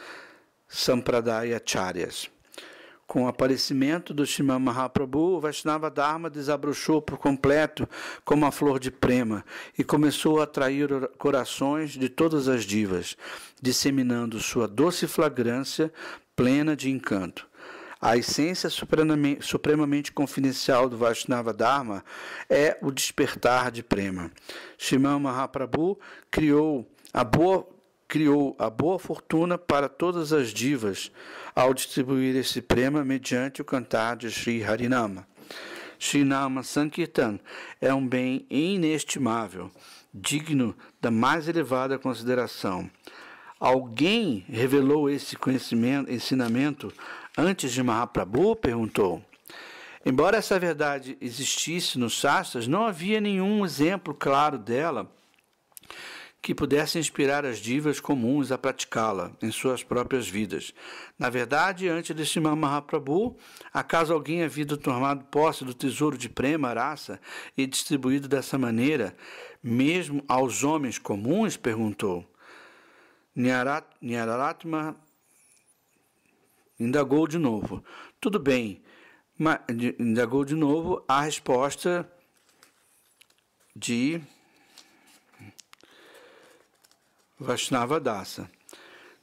[SPEAKER 1] Charyas, Com o aparecimento do Shimam Mahaprabhu, o Vaishnava Dharma desabrochou por completo como a flor de prema e começou a atrair corações de todas as divas, disseminando sua doce flagrância plena de encanto. A essência supremamente confidencial do Vaishnava Dharma é o despertar de prema. Shimon Mahaprabhu criou a boa criou a boa fortuna para todas as divas ao distribuir esse prema mediante o cantar de Sri Harinama. Srinama Sankirtan é um bem inestimável, digno da mais elevada consideração. Alguém revelou esse conhecimento, ensinamento antes de Mahaprabhu? perguntou. Embora essa verdade existisse nos sastras, não havia nenhum exemplo claro dela que pudesse inspirar as divas comuns a praticá-la em suas próprias vidas. Na verdade, antes de Srimad Mahaprabhu, acaso alguém havia tomado posse do tesouro de prema, raça, e distribuído dessa maneira, mesmo aos homens comuns? perguntou. Nyaratma Indagou de novo. Tudo bem, indagou de novo a resposta de Vaishnava Dasa.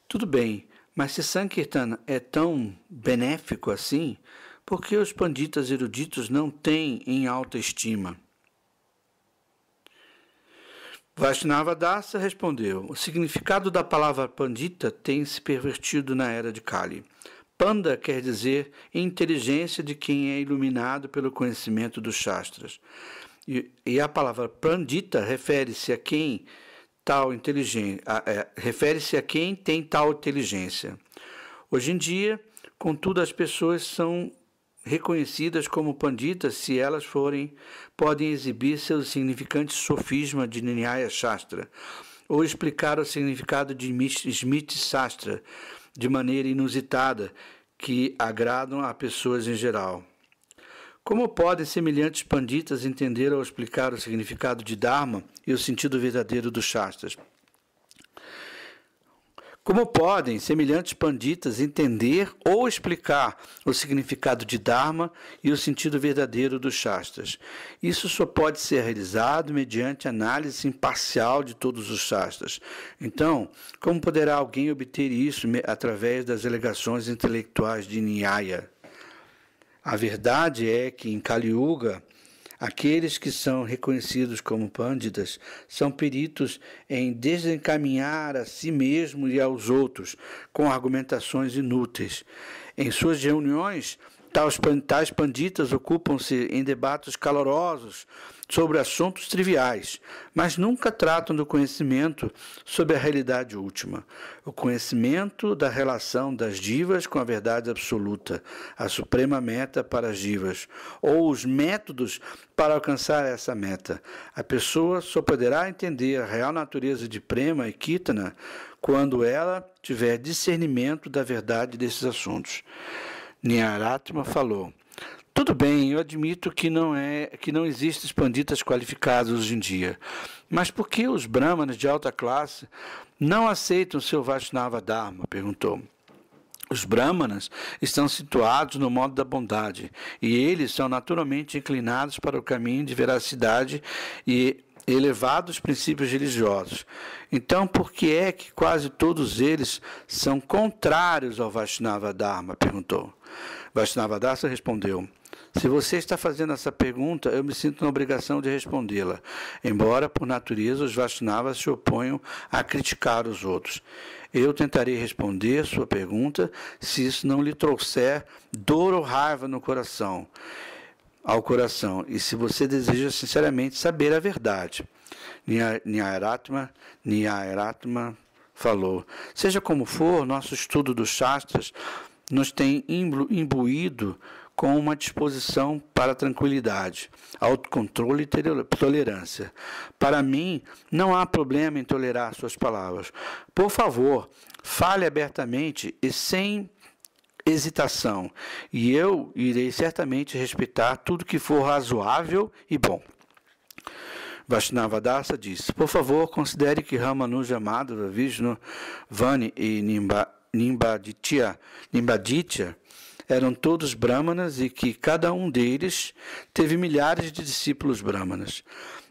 [SPEAKER 1] Tudo bem, mas se Sankirtana é tão benéfico assim, por que os panditas eruditos não têm em alta estima? Vaishnava Dasa respondeu: O significado da palavra pandita tem se pervertido na era de Kali. Panda quer dizer inteligência de quem é iluminado pelo conhecimento dos Shastras. E, e a palavra Pandita refere-se a quem tal inteligência, é, refere-se a quem tem tal inteligência. Hoje em dia, contudo, as pessoas são reconhecidas como panditas se elas forem, podem exibir seu significante sofisma de Nyaya Shastra ou explicar o significado de Smith Shastra de maneira inusitada que agradam a pessoas em geral. Como podem semelhantes panditas entender ou explicar o significado de Dharma e o sentido verdadeiro dos Shastras? Como podem semelhantes panditas entender ou explicar o significado de Dharma e o sentido verdadeiro dos Shastras? Isso só pode ser realizado mediante análise imparcial de todos os Shastras. Então, como poderá alguém obter isso através das alegações intelectuais de Nyaya? A verdade é que em Kali Yuga, Aqueles que são reconhecidos como pândidas são peritos em desencaminhar a si mesmo e aos outros com argumentações inúteis. Em suas reuniões, tais panditas ocupam-se em debates calorosos sobre assuntos triviais, mas nunca tratam do conhecimento sobre a realidade última, o conhecimento da relação das divas com a verdade absoluta, a suprema meta para as divas, ou os métodos para alcançar essa meta. A pessoa só poderá entender a real natureza de Prema e Kitana quando ela tiver discernimento da verdade desses assuntos. Nyaratma falou. Tudo bem, eu admito que não é que não existem panditas qualificados hoje em dia. Mas por que os brahmanes de alta classe não aceitam seu Vaishnava Dharma? perguntou. Os brahmanas estão situados no modo da bondade, e eles são naturalmente inclinados para o caminho de veracidade e elevados princípios religiosos. Então, por que é que quase todos eles são contrários ao Vaishnava Dharma? perguntou. Vaishnava Dasa respondeu: se você está fazendo essa pergunta, eu me sinto na obrigação de respondê-la, embora, por natureza, os Vastinavas se oponham a criticar os outros. Eu tentarei responder sua pergunta se isso não lhe trouxer dor ou raiva no coração, ao coração, e se você deseja sinceramente saber a verdade. Nyayaratma, Nyayaratma falou. Seja como for, nosso estudo dos Shastras nos tem imbuído com uma disposição para tranquilidade, autocontrole e tolerância. Para mim, não há problema em tolerar suas palavras. Por favor, fale abertamente e sem hesitação, e eu irei certamente respeitar tudo que for razoável e bom. Dasa disse: Por favor, considere que Ramanuja Madhava, Vishnu, Vani e Nimba, Nimbaditya, Nimbaditya eram todos brahmanas e que cada um deles teve milhares de discípulos brahmanas.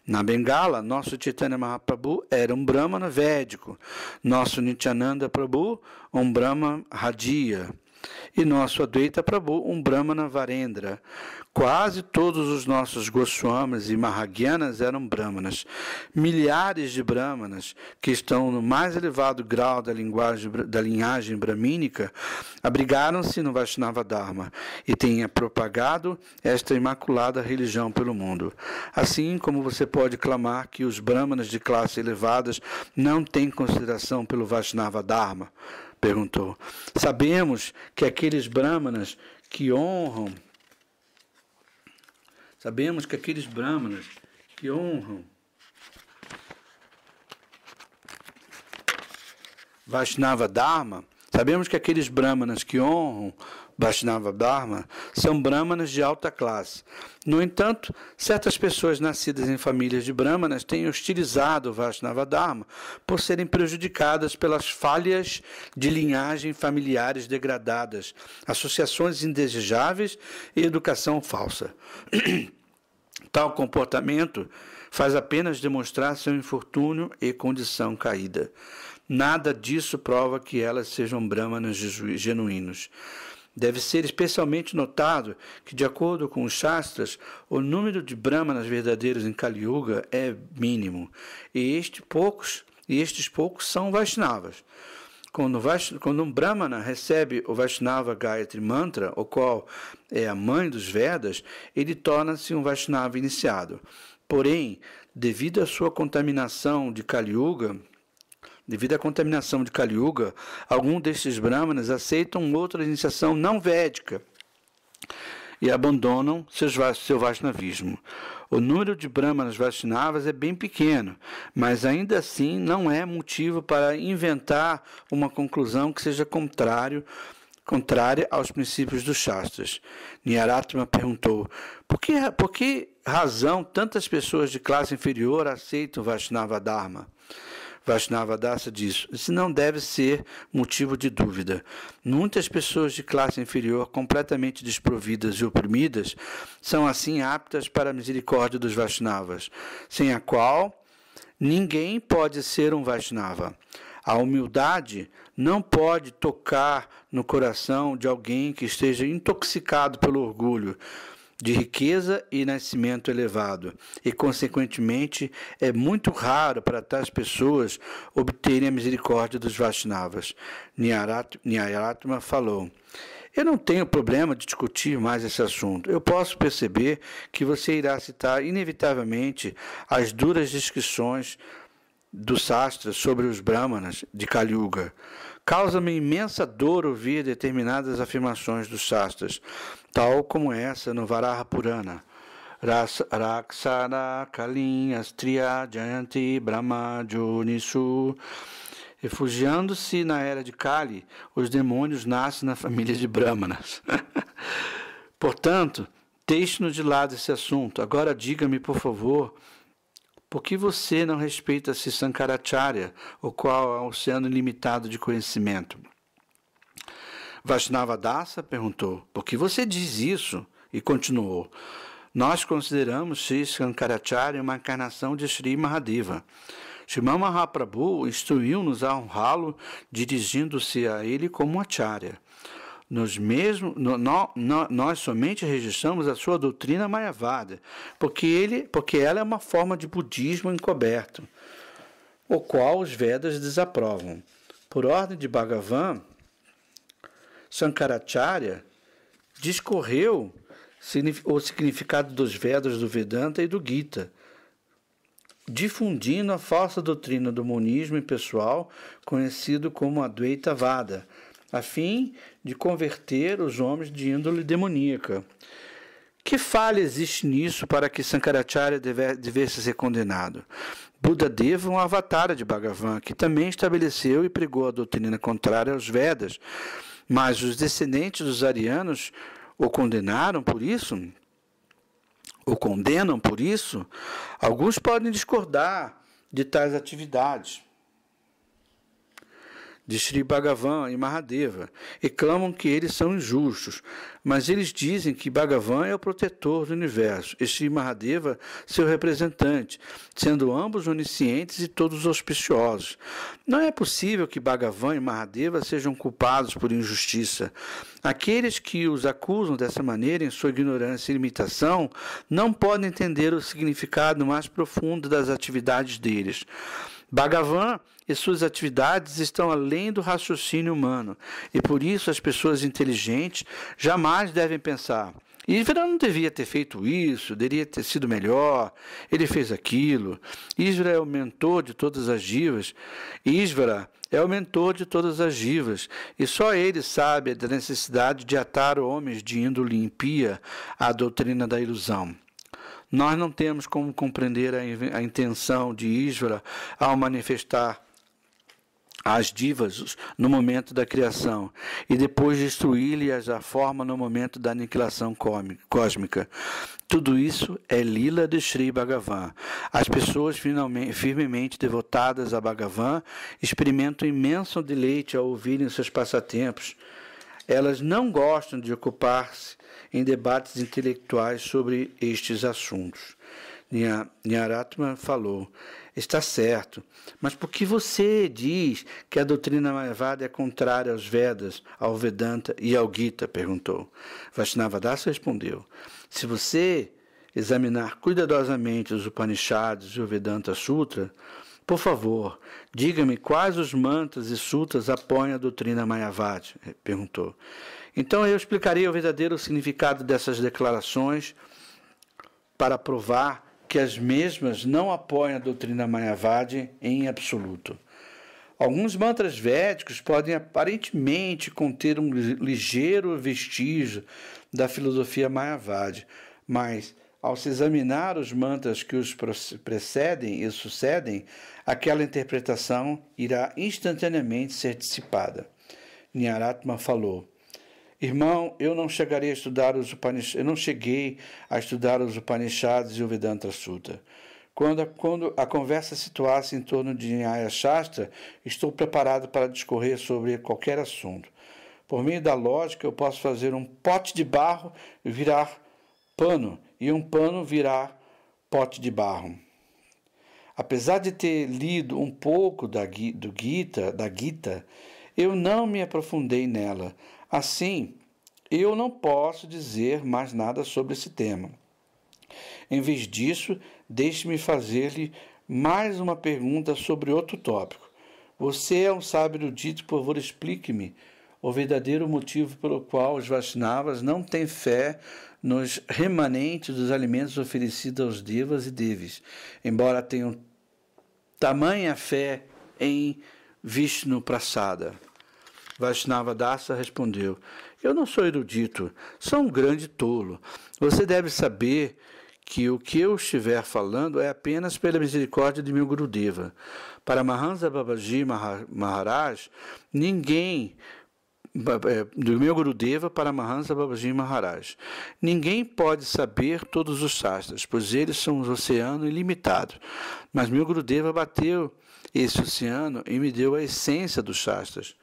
[SPEAKER 1] Na Bengala, nosso Chaitanya Mahaprabhu era um brahmana védico, nosso Nityananda Prabhu um brahma radia e nosso Advaita Prabhu um brahmana varendra, Quase todos os nossos Goswamis e Mahagyanas eram brahmanas. Milhares de brahmanas que estão no mais elevado grau da, linguagem, da linhagem brahmínica abrigaram-se no Vaishnava Dharma e têm propagado esta imaculada religião pelo mundo. Assim como você pode clamar que os brahmanas de classe elevadas não têm consideração pelo Vaishnava Dharma, perguntou. Sabemos que aqueles brahmanas que honram Sabemos que aqueles brahmanas que honram Vaishnava Dharma, sabemos que aqueles brahmanas que honram Vaishnava Dharma são brahmanas de alta classe. No entanto, certas pessoas nascidas em famílias de brahmanas têm hostilizado o Vaishnava Dharma por serem prejudicadas pelas falhas de linhagem familiares degradadas, associações indesejáveis e educação falsa. [CLEARS THROAT] Tal comportamento faz apenas demonstrar seu infortúnio e condição caída. Nada disso prova que elas sejam brahmanas genuínos. Deve ser especialmente notado que, de acordo com os Shastras, o número de Brahmanas verdadeiros em Kali Yuga é mínimo, e, este poucos, e estes poucos são Vaishnavas. Quando, quando, um Brahmana recebe o Vaishnava Gayatri Mantra, o qual é a mãe dos Vedas, ele torna-se um Vaishnava iniciado. Porém, devido à sua contaminação de Kali Yuga, Devido à contaminação de Kali Yuga, alguns destes brahmanas aceitam outra iniciação não védica e abandonam seus, seu Vaishnavismo. O número de brahmanas Vaishnavas é bem pequeno, mas ainda assim não é motivo para inventar uma conclusão que seja contrário contrária aos princípios dos Shastras. Nyaratma perguntou: por que, por que razão tantas pessoas de classe inferior aceitam Vaishnava Dharma? Vaishnava Dasa diz: Isso não deve ser motivo de dúvida. Muitas pessoas de classe inferior, completamente desprovidas e oprimidas, são assim aptas para a misericórdia dos Vaishnavas, sem a qual ninguém pode ser um Vaishnava. A humildade não pode tocar no coração de alguém que esteja intoxicado pelo orgulho de riqueza e nascimento elevado, e, consequentemente, é muito raro para tais pessoas obterem a misericórdia dos Vaishnavas. Nyaratma falou. Eu não tenho problema de discutir mais esse assunto. Eu posso perceber que você irá citar, inevitavelmente, as duras descrições do Sastra sobre os Brahmanas de Kaliuga. Causa-me imensa dor ouvir determinadas afirmações dos sastras, tal como essa no Varaha Purana. Raksara Kalin Astriya Jayanti Brahma Junisu. Refugiando-se na era de Kali, os demônios nascem na família de Brahmanas. [LAUGHS] Portanto, deixe-nos de lado esse assunto. Agora diga-me, por favor, por que você não respeita-se Sankaracharya, o qual é um oceano ilimitado de conhecimento? Vaishnava Dasa perguntou: Por que você diz isso? E continuou: Nós consideramos Sri Sankaracharya uma encarnação de Sri Mahadeva. Shimama Mahaprabhu instruiu-nos a honrá-lo, dirigindo-se a ele como acharya nós mesmo, no, no, nós somente registramos a sua doutrina Mayavada, porque, ele, porque ela é uma forma de budismo encoberto, o qual os Vedas desaprovam. Por ordem de Bhagavan, Sankaracharya discorreu o significado dos Vedas do Vedanta e do Gita, difundindo a falsa doutrina do monismo impessoal, conhecido como a Vada a fim de converter os homens de índole demoníaca. Que falha existe nisso para que Sankaracharya devesse ser condenado? Buda Deva, um avatar de Bhagavan, que também estabeleceu e pregou a doutrina contrária aos Vedas, mas os descendentes dos arianos o condenaram por isso? O condenam por isso? Alguns podem discordar de tais atividades, de Sri Bhagavan e Mahadeva e clamam que eles são injustos, mas eles dizem que Bhagavan é o protetor do universo e Sri Mahadeva seu representante, sendo ambos oniscientes e todos auspiciosos. Não é possível que Bhagavan e Mahadeva sejam culpados por injustiça. Aqueles que os acusam dessa maneira em sua ignorância e limitação não podem entender o significado mais profundo das atividades deles. Bhagavan e suas atividades estão além do raciocínio humano, e por isso as pessoas inteligentes jamais devem pensar. E Israel não devia ter feito isso, deveria ter sido melhor, ele fez aquilo. Israel é o mentor de todas as divas. Israel é o mentor de todas as divas, e só ele sabe da necessidade de atar homens de índole impia à doutrina da ilusão. Nós não temos como compreender a intenção de Israel ao manifestar as divas no momento da criação e depois destruí lhes a forma no momento da aniquilação cósmica. Tudo isso é lila de Sri Bhagavan. As pessoas firmemente devotadas a Bhagavan experimentam imenso deleite ao ouvirem seus passatempos. Elas não gostam de ocupar-se em debates intelectuais sobre estes assuntos. Nyaratma falou: está certo, mas por que você diz que a doutrina Mayavada é contrária aos Vedas, ao Vedanta e ao Gita? perguntou. Vaishnavadasa respondeu: Se você examinar cuidadosamente os Upanishads e o Vedanta Sutra, por favor, diga-me quais os mantras e sutras apoiam a doutrina Mayavada? perguntou. Então eu explicarei o verdadeiro significado dessas declarações para provar que as mesmas não apoiam a doutrina Mayavadi em absoluto. Alguns mantras védicos podem aparentemente conter um ligeiro vestígio da filosofia Mayavadi, mas ao se examinar os mantras que os precedem e sucedem, aquela interpretação irá instantaneamente ser dissipada. Nyaratma falou: Irmão, eu não chegaria a estudar os Upanishads, eu não cheguei a estudar os Upanishads e o Vedanta Sutra. Quando a, quando a conversa situasse em torno de Nyaya Shastra, estou preparado para discorrer sobre qualquer assunto. Por meio da lógica, eu posso fazer um pote de barro virar pano e um pano virar pote de barro. Apesar de ter lido um pouco da, do Gita, da Gita, eu não me aprofundei nela. Assim, eu não posso dizer mais nada sobre esse tema. Em vez disso, deixe-me fazer-lhe mais uma pergunta sobre outro tópico. Você é um sábio dito por favor, explique-me o verdadeiro motivo pelo qual os vacinavas não têm fé nos remanentes dos alimentos oferecidos aos devas e devis, embora tenham tamanha fé em Vishnu Prasada. Vaishnava Dasa respondeu: Eu não sou erudito, sou um grande tolo. Você deve saber que o que eu estiver falando é apenas pela misericórdia de meu Gurudeva. Para Mahansa Babaji Maharaj, ninguém é, do meu Gurudeva para Mahansa Babaji Maharaj. Ninguém pode saber todos os sastras, pois eles são um oceano ilimitado. Mas meu Gurudeva bateu esse oceano e me deu a essência dos sastras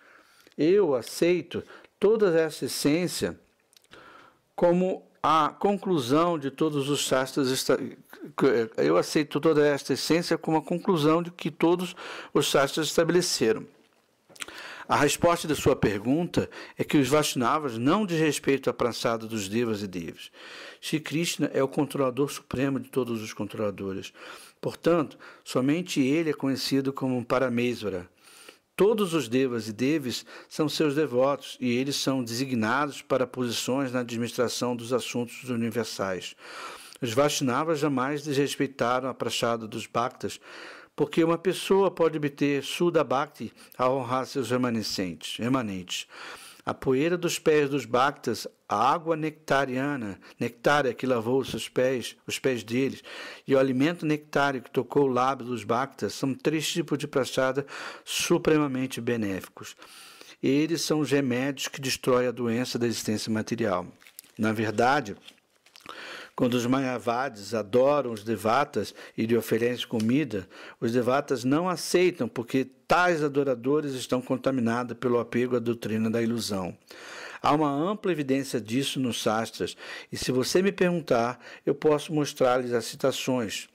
[SPEAKER 1] eu aceito toda essa essência como a conclusão de todos os sastras. Eh, eu aceito toda esta essência como a conclusão de que todos os sastras estabeleceram. A resposta de sua pergunta é que os Vaishnavas não dizem respeito à praçada dos Devas e Devas. Shri Krishna é o controlador supremo de todos os controladores. Portanto, somente ele é conhecido como Paramésvara. Todos os devas e devis são seus devotos e eles são designados para posições na administração dos assuntos universais. Os Vaishnavas jamais desrespeitaram a prachada dos Bhaktas, porque uma pessoa pode obter Suda Bhakti ao honrar seus remanescentes, remanentes a poeira dos pés dos Bactas, a água nectariana, nectária que lavou os seus pés, os pés deles, e o alimento nectário que tocou o lábio dos Bactas, são três tipos de prachada supremamente benéficos. Eles são os remédios que destroem a doença da existência material. Na verdade, quando os Mayavadis adoram os devatas e lhe oferecem comida, os devatas não aceitam porque tais adoradores estão contaminados pelo apego à doutrina da ilusão. Há uma ampla evidência disso nos sastras, e se você me perguntar, eu posso mostrar-lhes as citações.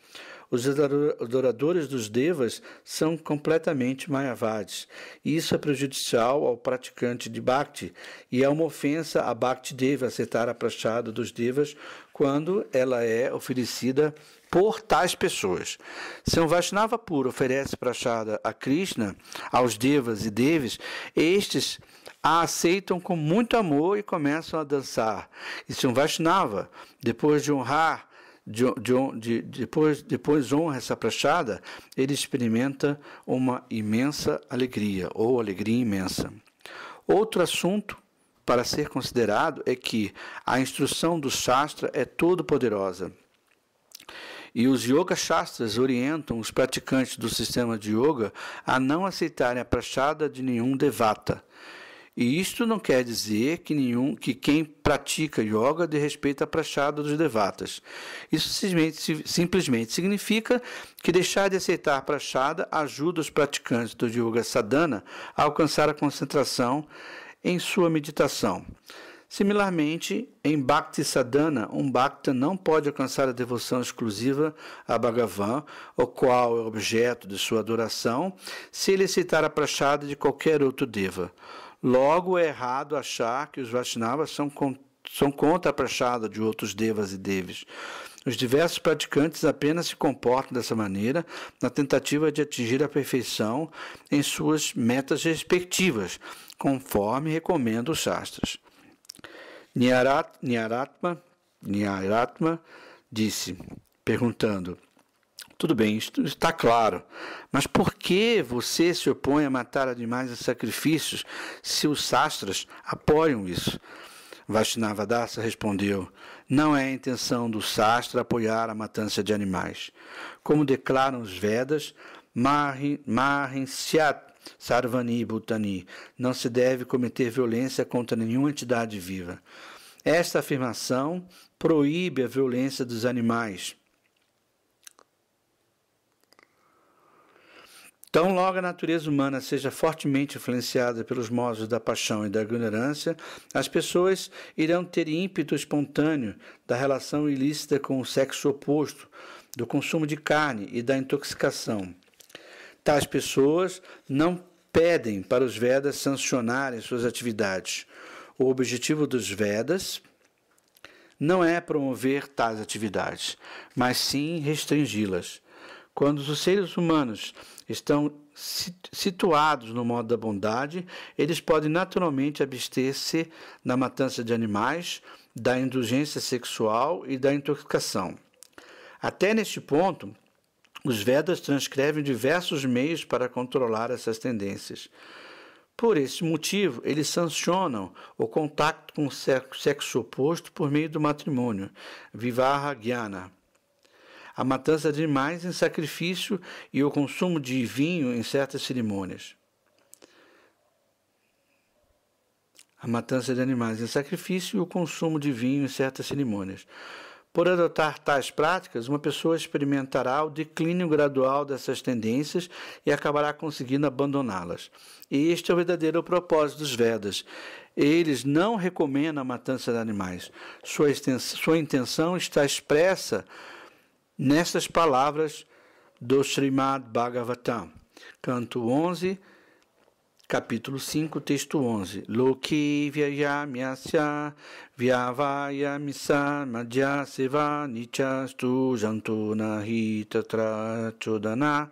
[SPEAKER 1] Os adoradores dos devas são completamente mayavades. Isso é prejudicial ao praticante de bhakti e é uma ofensa a bhakti deva aceitar a prachada dos devas quando ela é oferecida por tais pessoas. Se um Vaishnava puro oferece prachada a Krishna, aos devas e devis, estes a aceitam com muito amor e começam a dançar. E se um Vaishnava, depois de honrar de, depois, depois honra essa prachada, ele experimenta uma imensa alegria, ou alegria imensa. Outro assunto para ser considerado é que a instrução do Shastra é todo-poderosa. E os Yoga Shastras orientam os praticantes do sistema de Yoga a não aceitarem a prachada de nenhum devata, e isto não quer dizer que, nenhum, que quem pratica yoga respeito a prachada dos devatas. Isso simplesmente, simplesmente significa que deixar de aceitar prachada ajuda os praticantes do yoga sadhana a alcançar a concentração em sua meditação. Similarmente, em Bhakti Sadhana, um Bhakta não pode alcançar a devoção exclusiva a Bhagavan, o qual é objeto de sua adoração, se ele aceitar a prachada de qualquer outro Deva. Logo é errado achar que os Vaishnavas são, são contra prachada de outros devas e devis. Os diversos praticantes apenas se comportam dessa maneira na tentativa de atingir a perfeição em suas metas respectivas, conforme recomenda os Shastras. Nyarat, Nyaratma, Nyaratma disse, perguntando: tudo bem, isto está claro. Mas por que você se opõe a matar animais e sacrifícios se os sastras apoiam isso? Dasa respondeu: Não é a intenção do sastra apoiar a matança de animais. Como declaram os Vedas, Mahin, mahin Syat Sarvani Bhutani, não se deve cometer violência contra nenhuma entidade viva. Esta afirmação proíbe a violência dos animais. Tão logo a natureza humana seja fortemente influenciada pelos modos da paixão e da ignorância, as pessoas irão ter ímpeto espontâneo da relação ilícita com o sexo oposto, do consumo de carne e da intoxicação. Tais pessoas não pedem para os Vedas sancionarem suas atividades. O objetivo dos Vedas não é promover tais atividades, mas sim restringi-las. Quando os seres humanos estão situados no modo da bondade, eles podem naturalmente abster-se da matança de animais, da indulgência sexual e da intoxicação. Até neste ponto, os Vedas transcrevem diversos meios para controlar essas tendências. Por esse motivo, eles sancionam o contato com o sexo oposto por meio do matrimônio, vivaha jnana, a matança é de animais em sacrifício e o consumo de vinho em certas cerimônias. A matança é de animais em sacrifício e o consumo de vinho em certas cerimônias. Por adotar tais práticas, uma pessoa experimentará o declínio gradual dessas tendências e acabará conseguindo abandoná-las. E este é o verdadeiro propósito dos Vedas. Eles não recomendam a matança de animais. Sua, sua intenção está expressa nestas palavras do Srimad Bhagavatam, canto 11, capítulo 5, texto 11. Loki vyayamyasya madhyaseva madhya seva nichastu jantuna hitatra chodana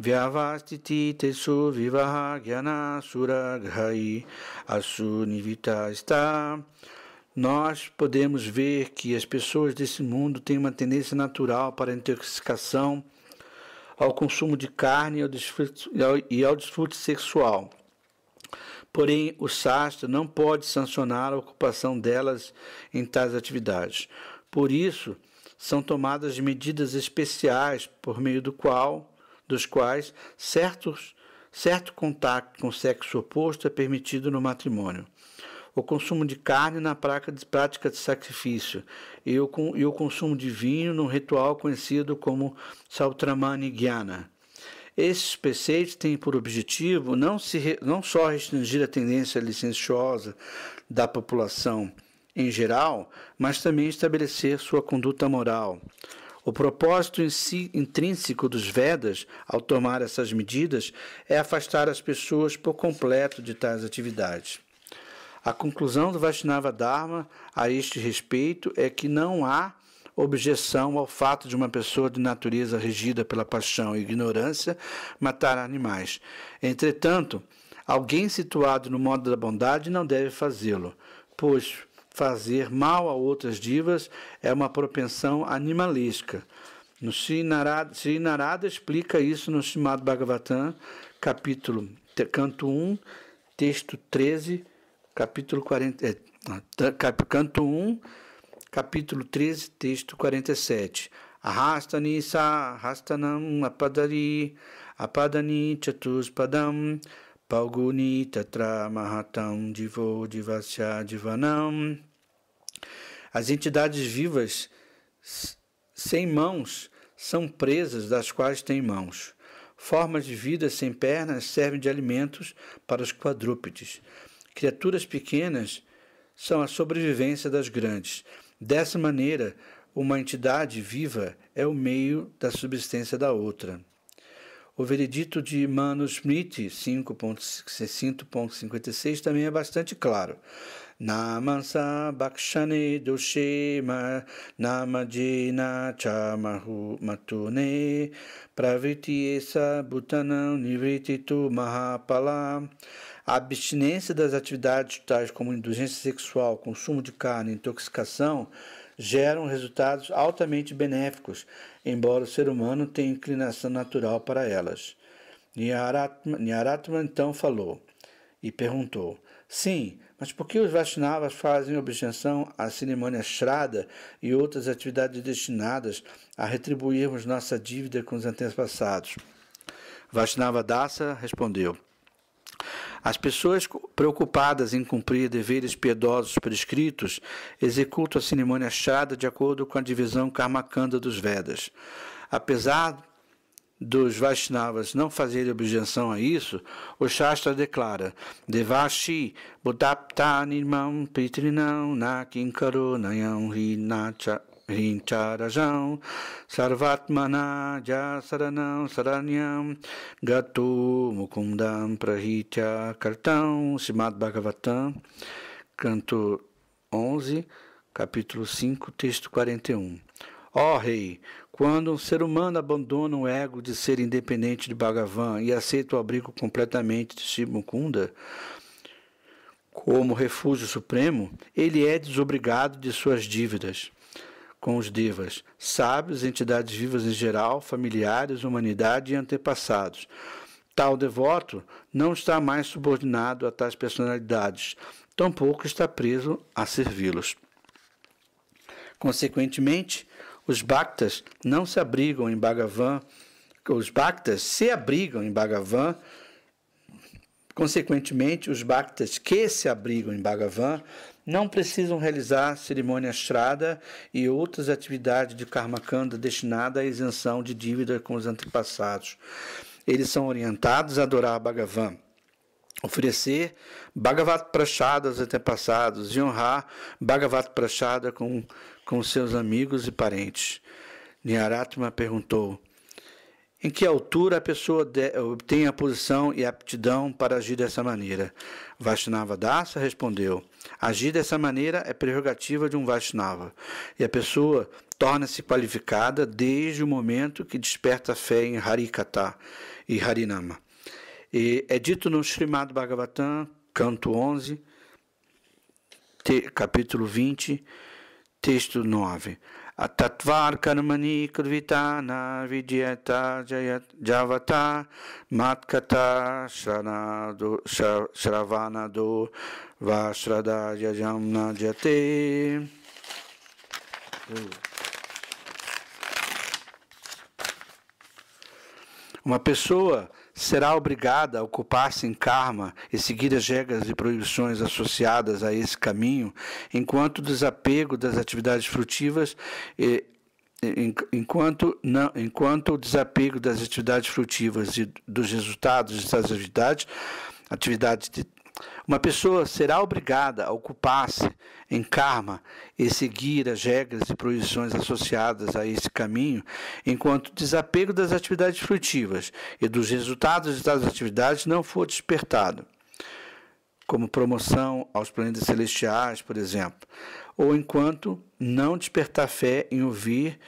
[SPEAKER 1] Vyavastiti tesu vivaha gyana ghai asu nivita nós podemos ver que as pessoas desse mundo têm uma tendência natural para a intoxicação, ao consumo de carne e ao desfrute sexual. Porém, o sastra não pode sancionar a ocupação delas em tais atividades. Por isso, são tomadas medidas especiais por meio do qual, dos quais certos, certo contato com o sexo oposto é permitido no matrimônio o consumo de carne na prática de sacrifício e o, e o consumo de vinho num ritual conhecido como Saltramani Gyana. Esses preceitos têm por objetivo não, se, não só restringir a tendência licenciosa da população em geral, mas também estabelecer sua conduta moral. O propósito em si, intrínseco dos Vedas, ao tomar essas medidas, é afastar as pessoas por completo de tais atividades. A conclusão do Vaishnava Dharma a este respeito é que não há objeção ao fato de uma pessoa de natureza regida pela paixão e ignorância matar animais. Entretanto, alguém situado no modo da bondade não deve fazê-lo, pois fazer mal a outras divas é uma propensão animalesca. No Sri Narada, explica isso no Srimad Bhagavatam, capítulo, canto 1, texto 13, capítulo 40, é, canto 1, capítulo 13, texto 47. Arrastani sa rastanam apadari apadani chatuspadam palguni tatra mahatam divo divasya divanam. As entidades vivas sem mãos são presas das quais têm mãos. Formas de vida sem pernas servem de alimentos para os quadrúpedes. Criaturas pequenas são a sobrevivência das grandes. Dessa maneira, uma entidade viva é o meio da subsistência da outra. O veredito de Manu Manusmriti 5.56 também é bastante claro. Namansa Bhakshane Doshema Namajena Chamahu Matune Pravitiesa Bhutanam Nivrititu Mahapalam a abstinência das atividades tais como indulgência sexual, consumo de carne, intoxicação, geram resultados altamente benéficos, embora o ser humano tenha inclinação natural para elas. Nyaratma, então falou e perguntou: Sim, mas por que os Vaishnavas fazem objeção à cerimônia Shraddha e outras atividades destinadas a retribuirmos nossa dívida com os antepassados? Vaishnava Dasa respondeu: as pessoas preocupadas em cumprir deveres piedosos prescritos executam a cerimônia chada de acordo com a divisão Karmakanda dos Vedas. Apesar dos Vaishnavas não fazerem objeção a isso, o Shastra declara: Devashi nirmam pitrinam nakinkaro nayam hinacha ह्रीञ्चारसां sarvatmana jasaranam saranyam Gatu, मुकुन्दं प्रहीत्या kartam simad Bhagavatam, canto 11, capítulo 5, texto 41. Ó oh, rei, quando um ser humano abandona o ego de ser independente de Bhagavan e aceita o abrigo completamente de Sri Mukunda, como refúgio supremo, ele é desobrigado de suas dívidas com os devas, sábios, entidades vivas em geral, familiares, humanidade e antepassados. Tal devoto não está mais subordinado a tais personalidades, tampouco está preso a servi-los. Consequentemente, os Bhaktas não se abrigam em Bhagavan, os Bhaktas se abrigam em Bhagavan, consequentemente, os Bhaktas que se abrigam em Bhagavan não precisam realizar cerimônia estrada e outras atividades de karmakanda destinadas à isenção de dívida com os antepassados. Eles são orientados a adorar a Bhagavan, oferecer Bhagavat Prachada aos antepassados e honrar Bhagavat Prachada com, com seus amigos e parentes. Niharatma perguntou, em que altura a pessoa obtém a posição e aptidão para agir dessa maneira? Vaishnava Dasa respondeu: Agir dessa maneira é prerrogativa de um Vaishnava e a pessoa torna-se qualificada desde o momento que desperta a fé em Harikata e Harinama. E é dito no Srimad Bhagavatam, canto 11, capítulo 20, texto 9. Atatvar karmani krivita na vidyata javata matkata shravanado vashrada na jate. Uma pessoa será obrigada a ocupar-se em karma e seguir as regras e proibições associadas a esse caminho, enquanto o desapego das atividades frutivas e, enquanto, não, enquanto o desapego das atividades frutivas e dos resultados das atividades, atividades uma pessoa será obrigada a ocupar-se em karma e seguir as regras e proibições associadas a esse caminho, enquanto o desapego das atividades frutivas e dos resultados das atividades não for despertado, como promoção aos planetas celestiais, por exemplo, ou enquanto não despertar fé em ouvir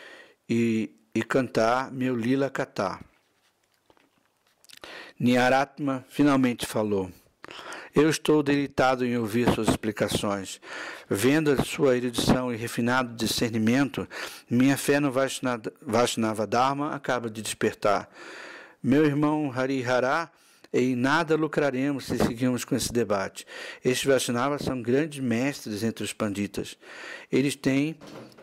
[SPEAKER 1] e, e cantar meu lila katha. Niaratma finalmente falou. Eu estou deleitado em ouvir suas explicações. Vendo a sua erudição e refinado discernimento, minha fé no Vaishnava Dharma acaba de despertar. Meu irmão Harihara, em nada lucraremos se seguirmos com esse debate. Estes Vaishnavas são grandes mestres entre os panditas. Eles têm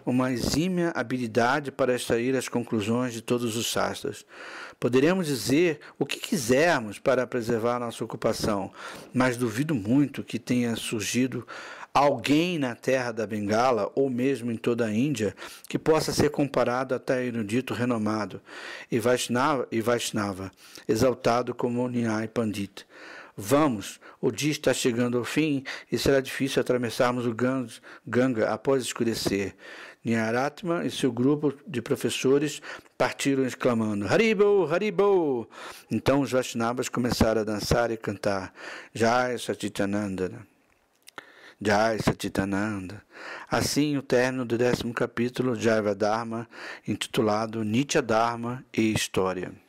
[SPEAKER 1] uma exímia habilidade para extrair as conclusões de todos os sastras. Poderemos dizer o que quisermos para preservar nossa ocupação, mas duvido muito que tenha surgido alguém na terra da Bengala ou mesmo em toda a Índia que possa ser comparado a tal erudito renomado e Vaishnava, e Vaishnava exaltado como Nyaya Pandit. Vamos, o dia está chegando ao fim e será difícil atravessarmos o Ganga após escurecer. Nyaratma e seu grupo de professores partiram exclamando Haribo, Haribo! Então os Vaishnavas começaram a dançar e cantar Jai Satitananda. Jai Satitananda. Assim, o término do décimo capítulo, Jaiva Dharma, intitulado Nitya Dharma e História.